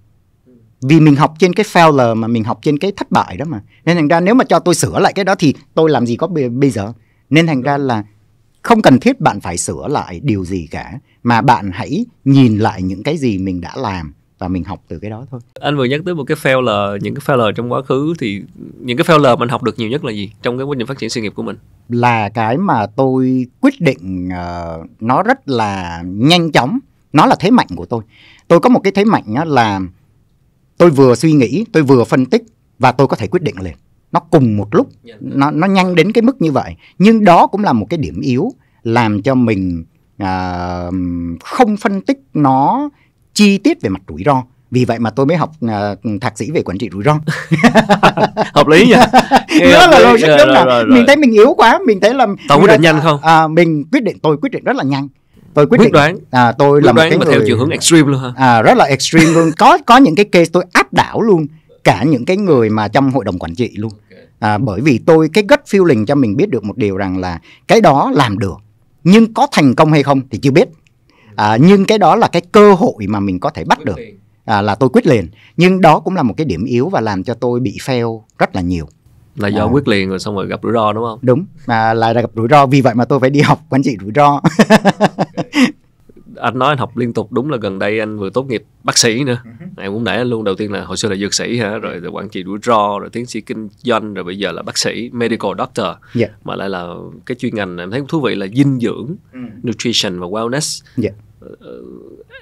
vì mình học trên cái failure mà mình học trên cái thất bại đó mà nên thành ra nếu mà cho tôi sửa lại cái đó thì tôi làm gì có bây giờ nên thành ra là không cần thiết bạn phải sửa lại điều gì cả mà bạn hãy nhìn lại những cái gì mình đã làm và mình học từ cái đó thôi. Anh vừa nhắc tới một cái fail là những cái fail trong quá khứ thì những cái fail mình học được nhiều nhất là gì trong cái quá trình phát triển sự nghiệp của mình? Là cái mà tôi quyết định uh, nó rất là nhanh chóng, nó là thế mạnh của tôi. Tôi có một cái thế mạnh là tôi vừa suy nghĩ, tôi vừa phân tích và tôi có thể quyết định liền nó cùng một lúc dạ. nó nó nhanh đến cái mức như vậy nhưng đó cũng là một cái điểm yếu làm cho mình uh, không phân tích nó chi tiết về mặt rủi ro vì vậy mà tôi mới học uh, thạc sĩ về quản trị rủi ro hợp lý nha đó là logic đúng dạ, là mình thấy mình yếu quá mình thấy là tôi quyết định nhanh không à, mình quyết định tôi quyết định rất là nhanh tôi quyết, quyết định đoán à, tôi quyết là đoán một cái mà người, theo chiều hướng extreme luôn ha à, rất là extreme luôn có có những cái case tôi áp đảo luôn cả những cái người mà trong hội đồng quản trị luôn à, bởi vì tôi cái gut feeling cho mình biết được một điều rằng là cái đó làm được nhưng có thành công hay không thì chưa biết à, nhưng cái đó là cái cơ hội mà mình có thể bắt được à, là tôi quyết liền nhưng đó cũng là một cái điểm yếu và làm cho tôi bị fail rất là nhiều là do à. quyết liền rồi xong rồi gặp rủi ro đúng không đúng mà lại là gặp rủi ro vì vậy mà tôi phải đi học quản trị rủi ro anh nói anh học liên tục đúng là gần đây anh vừa tốt nghiệp bác sĩ nữa ừ em cũng nãy anh luôn đầu tiên là hồi xưa là dược sĩ hả rồi, dạ. rồi quản trị rủi ro rồi tiến sĩ kinh doanh rồi bây giờ là bác sĩ medical ừ. doctor yeah. Dạ. mà lại là cái chuyên ngành em thấy thú vị là dinh dưỡng ừ. nutrition và wellness yeah dạ. ờ, ờ,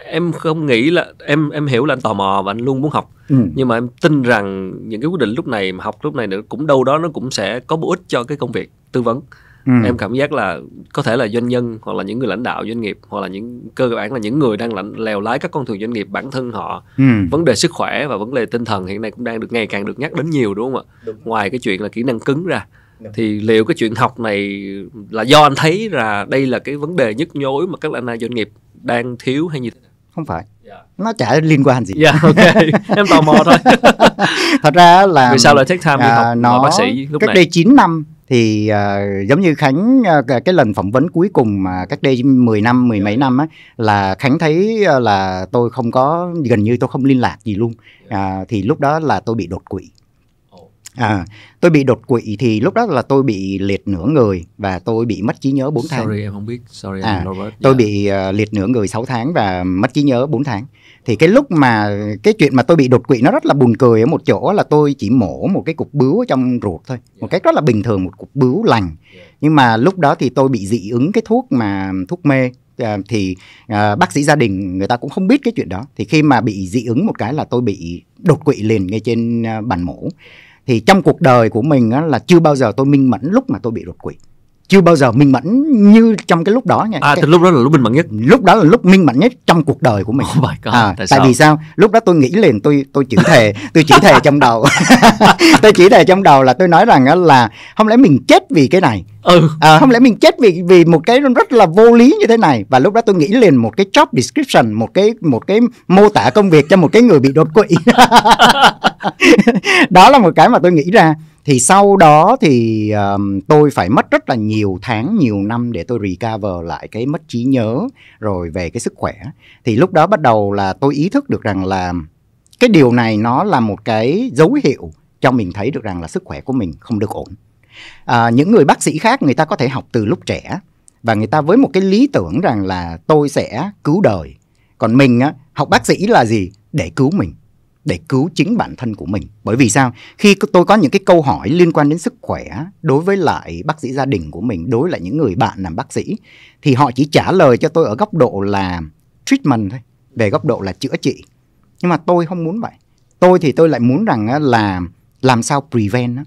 em không nghĩ là em em hiểu là anh tò mò và anh luôn muốn học ừ. nhưng mà em tin rằng những cái quyết định lúc này mà học lúc này nữa cũng đâu đó nó cũng sẽ có bổ ích cho cái công việc tư vấn ừ. em cảm giác là có thể là doanh nhân hoặc là những người lãnh đạo doanh nghiệp hoặc là những cơ bản là những người đang lãnh, lèo lái các con thuyền doanh nghiệp bản thân họ ừ. vấn đề sức khỏe và vấn đề tinh thần hiện nay cũng đang được ngày càng được nhắc đến nhiều đúng không ạ đúng. ngoài cái chuyện là kỹ năng cứng ra thì liệu cái chuyện học này là do anh thấy là đây là cái vấn đề nhức nhối mà các lãnh đạo doanh nghiệp đang thiếu hay như thế nào không phải yeah. Dạ. nó chả liên quan gì yeah, dạ, ok em tò mò thôi thật ra là vì sao lại take time à, đi học nó bác sĩ lúc cách này? đây 9 năm thì uh, giống như Khánh uh, cái lần phỏng vấn cuối cùng mà cách đây 10 năm mười mấy năm á là Khánh thấy uh, là tôi không có gần như tôi không liên lạc gì luôn uh, thì lúc đó là tôi bị đột quỵ à, tôi bị đột quỵ thì lúc đó là tôi bị liệt nửa người và tôi bị mất trí nhớ 4 tháng. Sorry em không biết. Sorry à, Robert. Yeah. Tôi dạ. bị uh, liệt nửa người 6 tháng và mất trí nhớ 4 tháng. Thì cái lúc mà cái chuyện mà tôi bị đột quỵ nó rất là buồn cười ở một chỗ là tôi chỉ mổ một cái cục bướu trong ruột thôi. Yeah. Dạ. Một cách rất là bình thường một cục bướu lành. Yeah. Dạ. Nhưng mà lúc đó thì tôi bị dị ứng cái thuốc mà thuốc mê À, thì à, bác sĩ gia đình người ta cũng không biết cái chuyện đó thì khi mà bị dị ứng một cái là tôi bị đột quỵ liền ngay trên à, bàn mổ thì trong cuộc đời của mình á, là chưa bao giờ tôi minh mẫn lúc mà tôi bị đột quỵ chưa bao giờ minh mẫn như trong cái lúc đó nha. À, cái, lúc đó là lúc minh mẫn nhất. Lúc đó là lúc minh mẫn nhất trong cuộc đời của mình. Oh my God, à, tại, tại sao? vì sao? Lúc đó tôi nghĩ liền tôi tôi chỉ thề, tôi chỉ thề trong đầu. tôi chỉ thề trong đầu là tôi nói rằng là không lẽ mình chết vì cái này. Ừ. À, không lẽ mình chết vì vì một cái rất là vô lý như thế này và lúc đó tôi nghĩ liền một cái job description, một cái một cái mô tả công việc cho một cái người bị đột quỵ. đó là một cái mà tôi nghĩ ra thì sau đó thì um, tôi phải mất rất là nhiều tháng nhiều năm để tôi recover lại cái mất trí nhớ rồi về cái sức khỏe thì lúc đó bắt đầu là tôi ý thức được rằng là cái điều này nó là một cái dấu hiệu cho mình thấy được rằng là sức khỏe của mình không được ổn à, những người bác sĩ khác người ta có thể học từ lúc trẻ và người ta với một cái lý tưởng rằng là tôi sẽ cứu đời còn mình á học bác sĩ là gì để cứu mình để cứu chính bản thân của mình. Bởi vì sao? Khi tôi có những cái câu hỏi liên quan đến sức khỏe đối với lại bác sĩ gia đình của mình, đối với lại những người bạn làm bác sĩ thì họ chỉ trả lời cho tôi ở góc độ là treatment thôi, về góc độ là chữa trị. Nhưng mà tôi không muốn vậy. Tôi thì tôi lại muốn rằng là làm sao prevent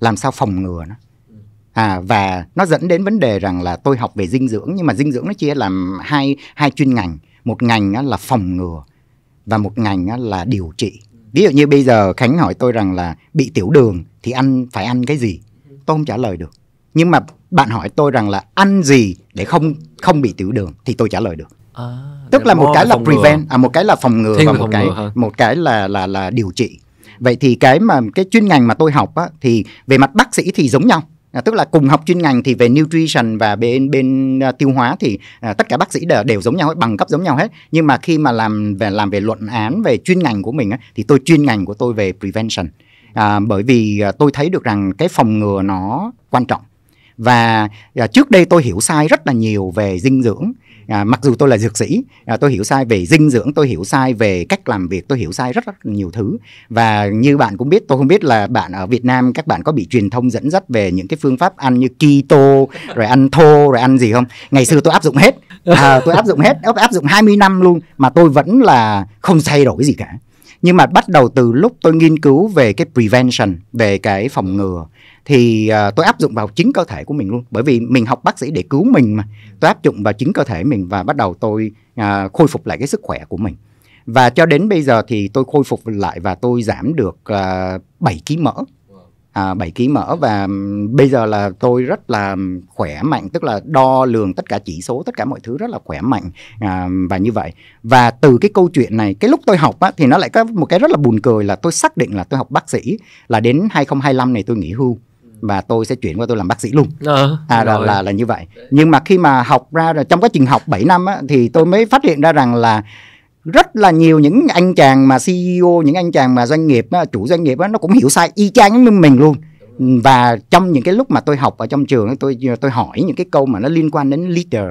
làm sao phòng ngừa nó. À, và nó dẫn đến vấn đề rằng là tôi học về dinh dưỡng nhưng mà dinh dưỡng nó chia làm hai hai chuyên ngành một ngành là phòng ngừa và một ngành là điều trị ví dụ như bây giờ khánh hỏi tôi rằng là bị tiểu đường thì ăn phải ăn cái gì tôi không trả lời được nhưng mà bạn hỏi tôi rằng là ăn gì để không không bị tiểu đường thì tôi trả lời được à, tức là một cái là prevent à, một cái là phòng ngừa Thêm và một cái ngừa, một cái là là là điều trị vậy thì cái mà cái chuyên ngành mà tôi học á, thì về mặt bác sĩ thì giống nhau À, tức là cùng học chuyên ngành thì về nutrition và bên bên uh, tiêu hóa thì uh, tất cả bác sĩ đều, đều giống nhau hết bằng cấp giống nhau hết nhưng mà khi mà làm về làm về luận án về chuyên ngành của mình á, thì tôi chuyên ngành của tôi về prevention à, bởi vì uh, tôi thấy được rằng cái phòng ngừa nó quan trọng và uh, trước đây tôi hiểu sai rất là nhiều về dinh dưỡng à, mặc dù tôi là dược sĩ à, tôi hiểu sai về dinh dưỡng tôi hiểu sai về cách làm việc tôi hiểu sai rất rất nhiều thứ và như bạn cũng biết tôi không biết là bạn ở Việt Nam các bạn có bị truyền thông dẫn dắt về những cái phương pháp ăn như keto rồi ăn thô rồi ăn gì không ngày xưa tôi áp dụng hết à, tôi áp dụng hết áp dụng 20 năm luôn mà tôi vẫn là không thay đổi gì cả nhưng mà bắt đầu từ lúc tôi nghiên cứu về cái prevention về cái phòng ngừa thì uh, tôi áp dụng vào chính cơ thể của mình luôn bởi vì mình học bác sĩ để cứu mình mà tôi áp dụng vào chính cơ thể mình và bắt đầu tôi uh, khôi phục lại cái sức khỏe của mình và cho đến bây giờ thì tôi khôi phục lại và tôi giảm được uh, 7 kg mỡ à, 7 kg mỡ và bây giờ là tôi rất là khỏe mạnh tức là đo lường tất cả chỉ số tất cả mọi thứ rất là khỏe mạnh à, và như vậy và từ cái câu chuyện này cái lúc tôi học á, thì nó lại có một cái rất là buồn cười là tôi xác định là tôi học bác sĩ là đến 2025 này tôi nghỉ hưu và tôi sẽ chuyển qua tôi làm bác sĩ luôn ờ, à, là, là là như vậy nhưng mà khi mà học ra trong quá trình học 7 năm á, thì tôi mới phát hiện ra rằng là rất là nhiều những anh chàng mà CEO những anh chàng mà doanh nghiệp á, chủ doanh nghiệp á, nó cũng hiểu sai y chang như mình luôn và trong những cái lúc mà tôi học ở trong trường tôi tôi hỏi những cái câu mà nó liên quan đến leader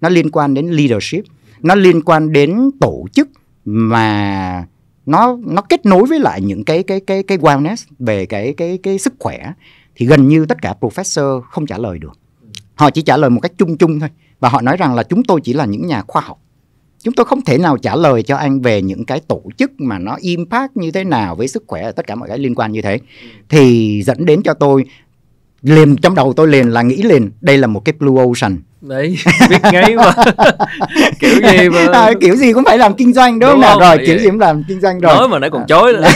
nó liên quan đến leadership nó liên quan đến tổ chức mà nó nó kết nối với lại những cái cái cái cái wellness về cái cái cái sức khỏe thì gần như tất cả professor không trả lời được họ chỉ trả lời một cách chung chung thôi và họ nói rằng là chúng tôi chỉ là những nhà khoa học chúng tôi không thể nào trả lời cho anh về những cái tổ chức mà nó impact như thế nào với sức khỏe và tất cả mọi cái liên quan như thế thì dẫn đến cho tôi liền trong đầu tôi liền là nghĩ liền đây là một cái blue ocean đấy biết ngay mà kiểu gì mà à, kiểu gì cũng phải làm kinh doanh đúng, đúng không, không rồi kiểu gì cũng làm kinh doanh rồi nói mà nãy còn à. chối là...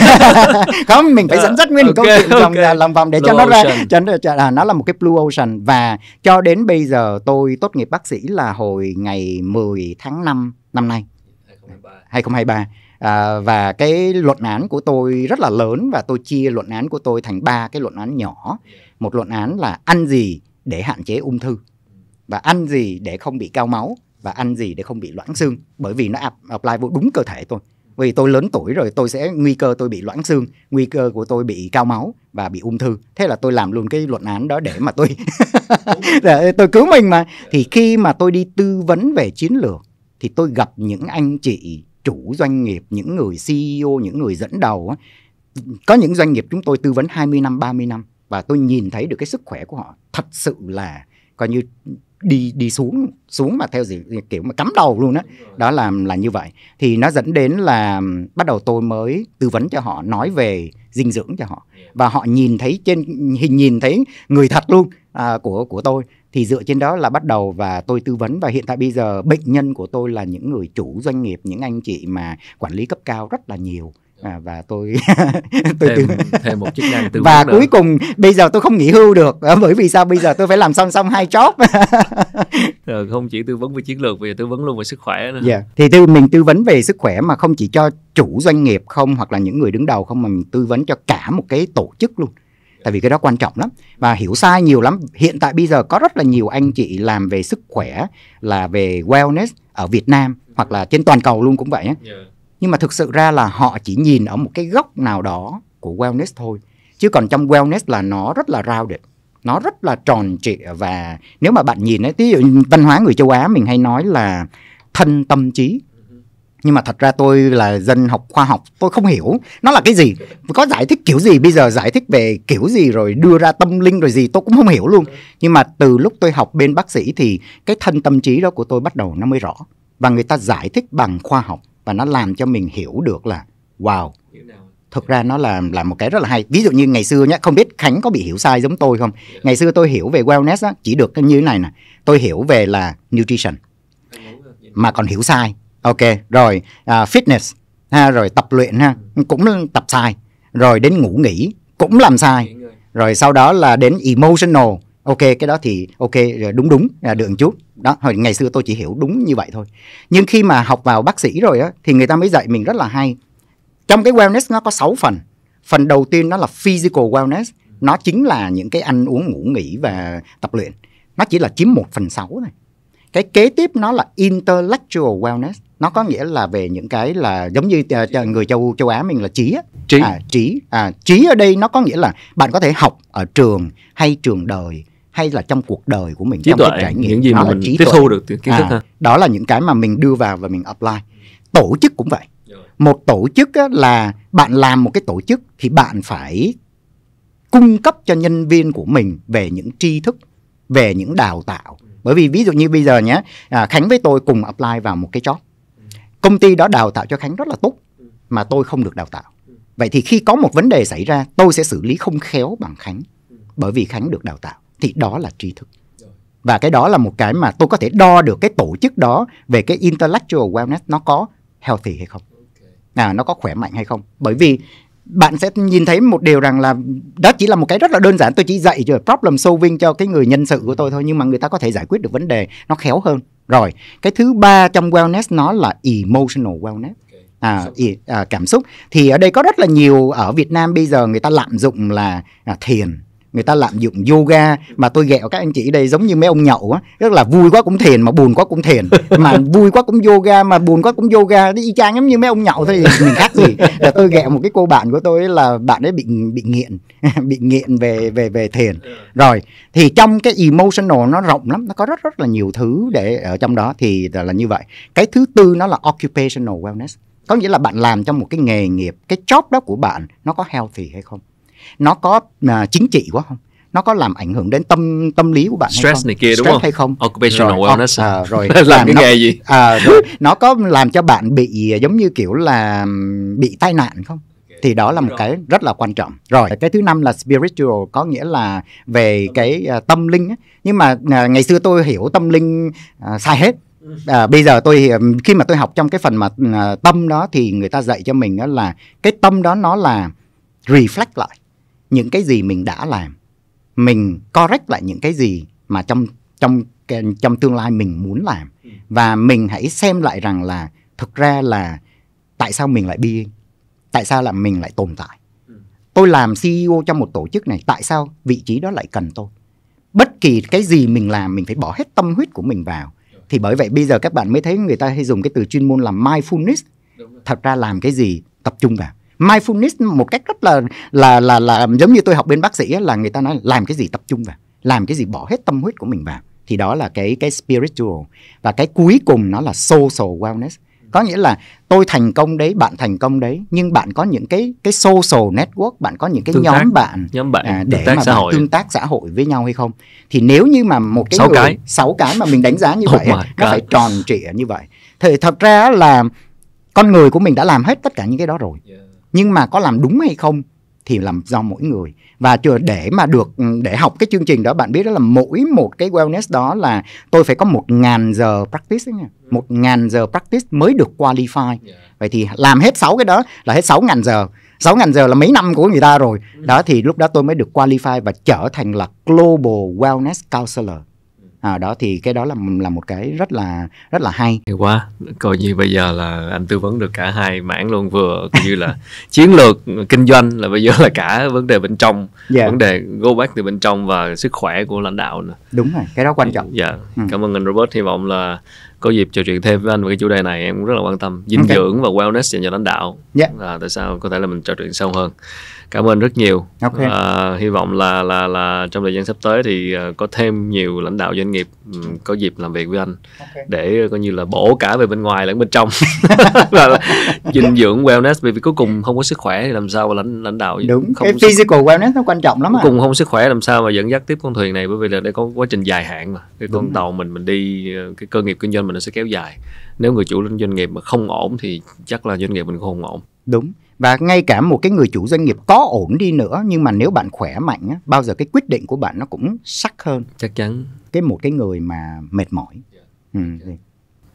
không mình phải ờ, dẫn dắt nguyên okay, câu chuyện okay. vòng à, lòng vòng để blue cho nó ra cho nó, à, nó là một cái blue ocean và cho đến bây giờ tôi tốt nghiệp bác sĩ là hồi ngày 10 tháng 5 năm nay 2023 2023 à, và cái luận án của tôi rất là lớn và tôi chia luận án của tôi thành ba cái luận án nhỏ một luận án là ăn gì để hạn chế ung thư và ăn gì để không bị cao máu và ăn gì để không bị loãng xương bởi vì nó apply vô đúng cơ thể tôi vì tôi lớn tuổi rồi tôi sẽ nguy cơ tôi bị loãng xương nguy cơ của tôi bị cao máu và bị ung thư thế là tôi làm luôn cái luận án đó để mà tôi tôi cứu mình mà thì khi mà tôi đi tư vấn về chiến lược thì tôi gặp những anh chị chủ doanh nghiệp, những người CEO, những người dẫn đầu có những doanh nghiệp chúng tôi tư vấn 20 năm, 30 năm và tôi nhìn thấy được cái sức khỏe của họ thật sự là coi như đi đi xuống xuống mà theo gì kiểu mà cắm đầu luôn đó đó là là như vậy thì nó dẫn đến là bắt đầu tôi mới tư vấn cho họ nói về dinh dưỡng cho họ và họ nhìn thấy trên hình nhìn thấy người thật luôn à, của của tôi thì dựa trên đó là bắt đầu và tôi tư vấn và hiện tại bây giờ bệnh nhân của tôi là những người chủ doanh nghiệp những anh chị mà quản lý cấp cao rất là nhiều Dạ. à, và tôi tôi thêm, thêm một chức năng tư và cuối nữa. cùng bây giờ tôi không nghỉ hưu được ờ, bởi vì sao bây giờ tôi phải làm song song hai job ờ, không chỉ tư vấn về chiến lược bây tư vấn luôn về sức khỏe nữa yeah. Dạ. thì tư mình tư vấn về sức khỏe mà không chỉ cho chủ doanh nghiệp không hoặc là những người đứng đầu không mà mình tư vấn cho cả một cái tổ chức luôn dạ. tại vì cái đó quan trọng lắm và hiểu sai nhiều lắm hiện tại bây giờ có rất là nhiều anh chị làm về sức khỏe là về wellness ở Việt Nam hoặc là trên toàn cầu luôn cũng vậy á. Yeah nhưng mà thực sự ra là họ chỉ nhìn ở một cái góc nào đó của wellness thôi chứ còn trong wellness là nó rất là rounded nó rất là tròn trịa và nếu mà bạn nhìn ấy tí dụ văn hóa người châu Á mình hay nói là thân tâm trí nhưng mà thật ra tôi là dân học khoa học tôi không hiểu nó là cái gì có giải thích kiểu gì bây giờ giải thích về kiểu gì rồi đưa ra tâm linh rồi gì tôi cũng không hiểu luôn nhưng mà từ lúc tôi học bên bác sĩ thì cái thân tâm trí đó của tôi bắt đầu nó mới rõ và người ta giải thích bằng khoa học và nó làm cho mình hiểu được là wow thực ra nó là là một cái rất là hay ví dụ như ngày xưa nhé không biết khánh có bị hiểu sai giống tôi không ngày xưa tôi hiểu về wellness á, chỉ được như thế này nè tôi hiểu về là nutrition mà còn hiểu sai ok rồi uh, fitness ha rồi tập luyện ha ừ. cũng tập sai rồi đến ngủ nghỉ cũng làm sai rồi sau đó là đến emotional ok cái đó thì ok đúng đúng là được một chút đó hồi ngày xưa tôi chỉ hiểu đúng như vậy thôi nhưng khi mà học vào bác sĩ rồi á thì người ta mới dạy mình rất là hay trong cái wellness nó có 6 phần phần đầu tiên nó là physical wellness nó chính là những cái ăn uống ngủ nghỉ và tập luyện nó chỉ là chiếm một phần sáu này cái kế tiếp nó là intellectual wellness nó có nghĩa là về những cái là giống như uh, người châu châu Á mình là trí trí à, trí à, trí ở đây nó có nghĩa là bạn có thể học ở trường hay trường đời hay là trong cuộc đời của mình Chí trong tuệ, cái trải nghiệm những gì đó mà mình tiếp thu được kiến thức à, đó là những cái mà mình đưa vào và mình apply tổ chức cũng vậy một tổ chức là bạn làm một cái tổ chức thì bạn phải cung cấp cho nhân viên của mình về những tri thức về những đào tạo bởi vì ví dụ như bây giờ nhé à, khánh với tôi cùng apply vào một cái job công ty đó đào tạo cho khánh rất là tốt mà tôi không được đào tạo vậy thì khi có một vấn đề xảy ra tôi sẽ xử lý không khéo bằng khánh bởi vì khánh được đào tạo thì đó là tri thức và cái đó là một cái mà tôi có thể đo được cái tổ chức đó về cái intellectual wellness nó có healthy hay không à, nó có khỏe mạnh hay không bởi vì bạn sẽ nhìn thấy một điều rằng là đó chỉ là một cái rất là đơn giản tôi chỉ dạy rồi problem solving cho cái người nhân sự của tôi thôi nhưng mà người ta có thể giải quyết được vấn đề nó khéo hơn rồi cái thứ ba trong wellness nó là emotional wellness à, à, cảm xúc thì ở đây có rất là nhiều ở Việt Nam bây giờ người ta lạm dụng là à, thiền người ta lạm dụng yoga mà tôi ghẹo các anh chị đây giống như mấy ông nhậu á rất là vui quá cũng thiền mà buồn quá cũng thiền mà vui quá cũng yoga mà buồn quá cũng yoga đi y chang giống như mấy ông nhậu thôi mình khác gì là tôi ghẹo một cái cô bạn của tôi là bạn ấy bị bị nghiện bị nghiện về về về thiền rồi thì trong cái emotional nó rộng lắm nó có rất rất là nhiều thứ để ở trong đó thì là như vậy cái thứ tư nó là occupational wellness có nghĩa là bạn làm trong một cái nghề nghiệp cái job đó của bạn nó có healthy hay không nó có à, chính trị quá không nó có làm ảnh hưởng đến tâm tâm lý của bạn stress hay không? này kia stress đúng không hay không occupational rồi, wellness ờ, à, rồi làm, cái nghề gì à, rồi, nó có làm cho bạn bị giống như kiểu là bị tai nạn không thì đó là một cái rất là quan trọng rồi cái thứ năm là spiritual có nghĩa là về cái uh, tâm linh ấy. nhưng mà uh, ngày xưa tôi hiểu tâm linh uh, sai hết ừ. À, bây giờ tôi khi mà tôi học trong cái phần mà à, tâm đó thì người ta dạy cho mình đó là cái tâm đó nó là reflect lại những cái gì mình đã làm mình correct lại những cái gì mà trong trong trong tương lai mình muốn làm ừ. và mình hãy xem lại rằng là thực ra là tại sao mình lại đi tại sao là mình lại tồn tại ừ. tôi làm CEO trong một tổ chức này tại sao vị trí đó lại cần tôi bất kỳ cái gì mình làm mình phải bỏ hết tâm huyết của mình vào thì bởi vậy bây giờ các bạn mới thấy người ta hay dùng cái từ chuyên môn là mindfulness thật ra làm cái gì tập trung vào mindfulness một cách rất là là là là giống như tôi học bên bác sĩ là người ta nói làm cái gì tập trung vào làm cái gì bỏ hết tâm huyết của mình vào thì đó là cái cái spiritual và cái cuối cùng nó là social wellness có nghĩa là tôi thành công đấy bạn thành công đấy nhưng bạn có những cái cái social network bạn có những cái tương nhóm tác, bạn nhóm bạn à, để mà xã hội. tương tác xã hội với nhau hay không thì nếu như mà một cái sáu cái sáu cái mà mình đánh giá như oh vậy nó phải tròn trịa như vậy thì thật ra là con người của mình đã làm hết tất cả những cái đó rồi yeah nhưng mà có làm đúng hay không thì làm do mỗi người và chưa để mà được ừ, để học cái chương trình đó bạn biết đó là mỗi một cái wellness đó là tôi phải có một ngàn giờ practice nha ừ. một ngàn giờ practice mới được qualify dạ. vậy thì làm hết sáu cái đó là hết sáu ngàn giờ sáu ngàn giờ là mấy năm của người ta rồi ừ. đó thì lúc đó tôi mới được qualify và trở thành là global wellness counselor à, đó thì cái đó là là một cái rất là rất là hay hay quá coi như bây giờ là anh tư vấn được cả hai mảng luôn vừa như là chiến lược kinh doanh là bây giờ là cả vấn đề bên trong yeah. Dạ. vấn đề go back từ bên trong và sức khỏe của lãnh đạo nữa đúng rồi cái đó quan dạ. trọng dạ yeah. ừ. cảm ơn anh robert hy vọng là có dịp trò chuyện thêm với anh về cái chủ đề này em cũng rất là quan tâm dinh okay. dưỡng và wellness dành cho lãnh đạo yeah. Dạ. à, tại sao có thể là mình trò chuyện sâu hơn cảm ơn rất nhiều okay. à, hy vọng là là là trong thời gian sắp tới thì à, có thêm nhiều lãnh đạo doanh nghiệp ừ, có dịp làm việc với anh okay. để à, coi như là bổ cả về bên ngoài lẫn bên trong là, dinh dưỡng wellness vì, vì cuối cùng không có sức khỏe thì làm sao mà lãnh lãnh đạo đúng không cái physical sức... wellness nó quan trọng lắm cuối à. cùng không sức khỏe làm sao mà dẫn dắt tiếp con thuyền này bởi vì là đây có quá trình dài hạn mà cái con đúng tàu mình mình đi à, cái cơ nghiệp kinh doanh mình nó sẽ kéo dài nếu người chủ doanh nghiệp mà không ổn thì chắc là doanh nghiệp mình không ổn đúng và ngay cả một cái người chủ doanh nghiệp có ổn đi nữa nhưng mà nếu bạn khỏe mạnh á, bao giờ cái quyết định của bạn nó cũng sắc hơn chắc chắn cái một cái người mà mệt mỏi yeah. ừ. Dạ,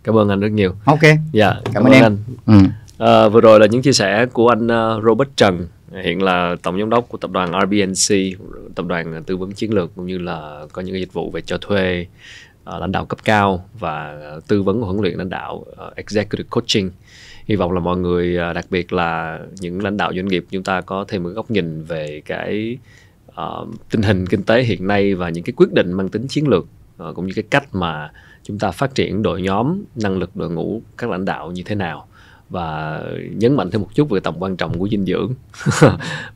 cảm ơn anh rất nhiều ok dạ yeah, cảm, cảm ơn, ơn em. anh ừ. à, vừa rồi là những chia sẻ của anh ờ, Robert Trần hiện là tổng giám đốc của tập đoàn RBNC tập đoàn tư vấn chiến lược cũng như là có những dịch vụ về cho thuê À, lãnh đạo cấp cao và à, tư vấn huấn luyện lãnh đạo uh, executive coaching hy vọng là mọi người uh, đặc biệt là những lãnh đạo doanh nghiệp chúng ta có thêm một góc nhìn về cái uh, tình hình kinh tế hiện nay và những cái quyết định mang tính chiến lược uh, cũng như cái cách mà chúng ta phát triển đội nhóm năng lực đội ngũ các lãnh đạo như thế nào và nhấn mạnh thêm một chút về tầm quan trọng của dinh dưỡng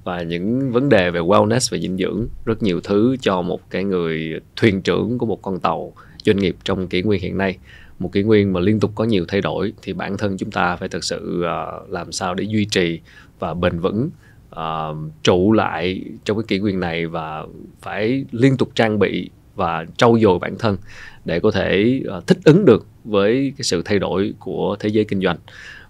và những vấn đề về wellness về dinh dưỡng rất nhiều thứ cho một cái người thuyền trưởng của một con tàu doanh nghiệp trong kỷ nguyên hiện nay một kỷ nguyên mà liên tục có nhiều thay đổi thì bản thân chúng ta phải thực sự ờ, làm sao để duy trì và bền vững ờ, trụ lại trong cái kỷ nguyên này và phải liên tục trang bị và trau dồi bản thân để có thể ờ, thích ứng được với cái sự thay đổi của thế giới kinh doanh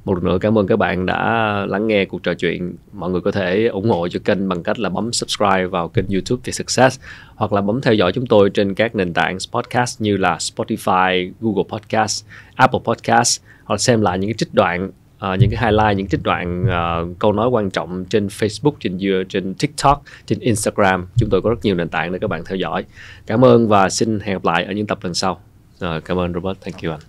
một lần nữa cảm ơn các bạn đã lắng nghe cuộc trò chuyện mọi người có thể ủng hộ cho kênh bằng cách là bấm subscribe vào kênh youtube The Success hoặc là bấm theo dõi chúng tôi trên các nền tảng podcast như là Spotify, Google Podcast, Apple Podcast hoặc xem lại những cái trích đoạn Uh, những cái highlight những trích đoạn uh, câu nói quan trọng trên Facebook trên trên TikTok trên Instagram chúng tôi có rất nhiều nền tảng để các bạn theo dõi cảm ơn và xin hẹn gặp lại ở những tập lần sau uh, cảm ơn Robert thank you anh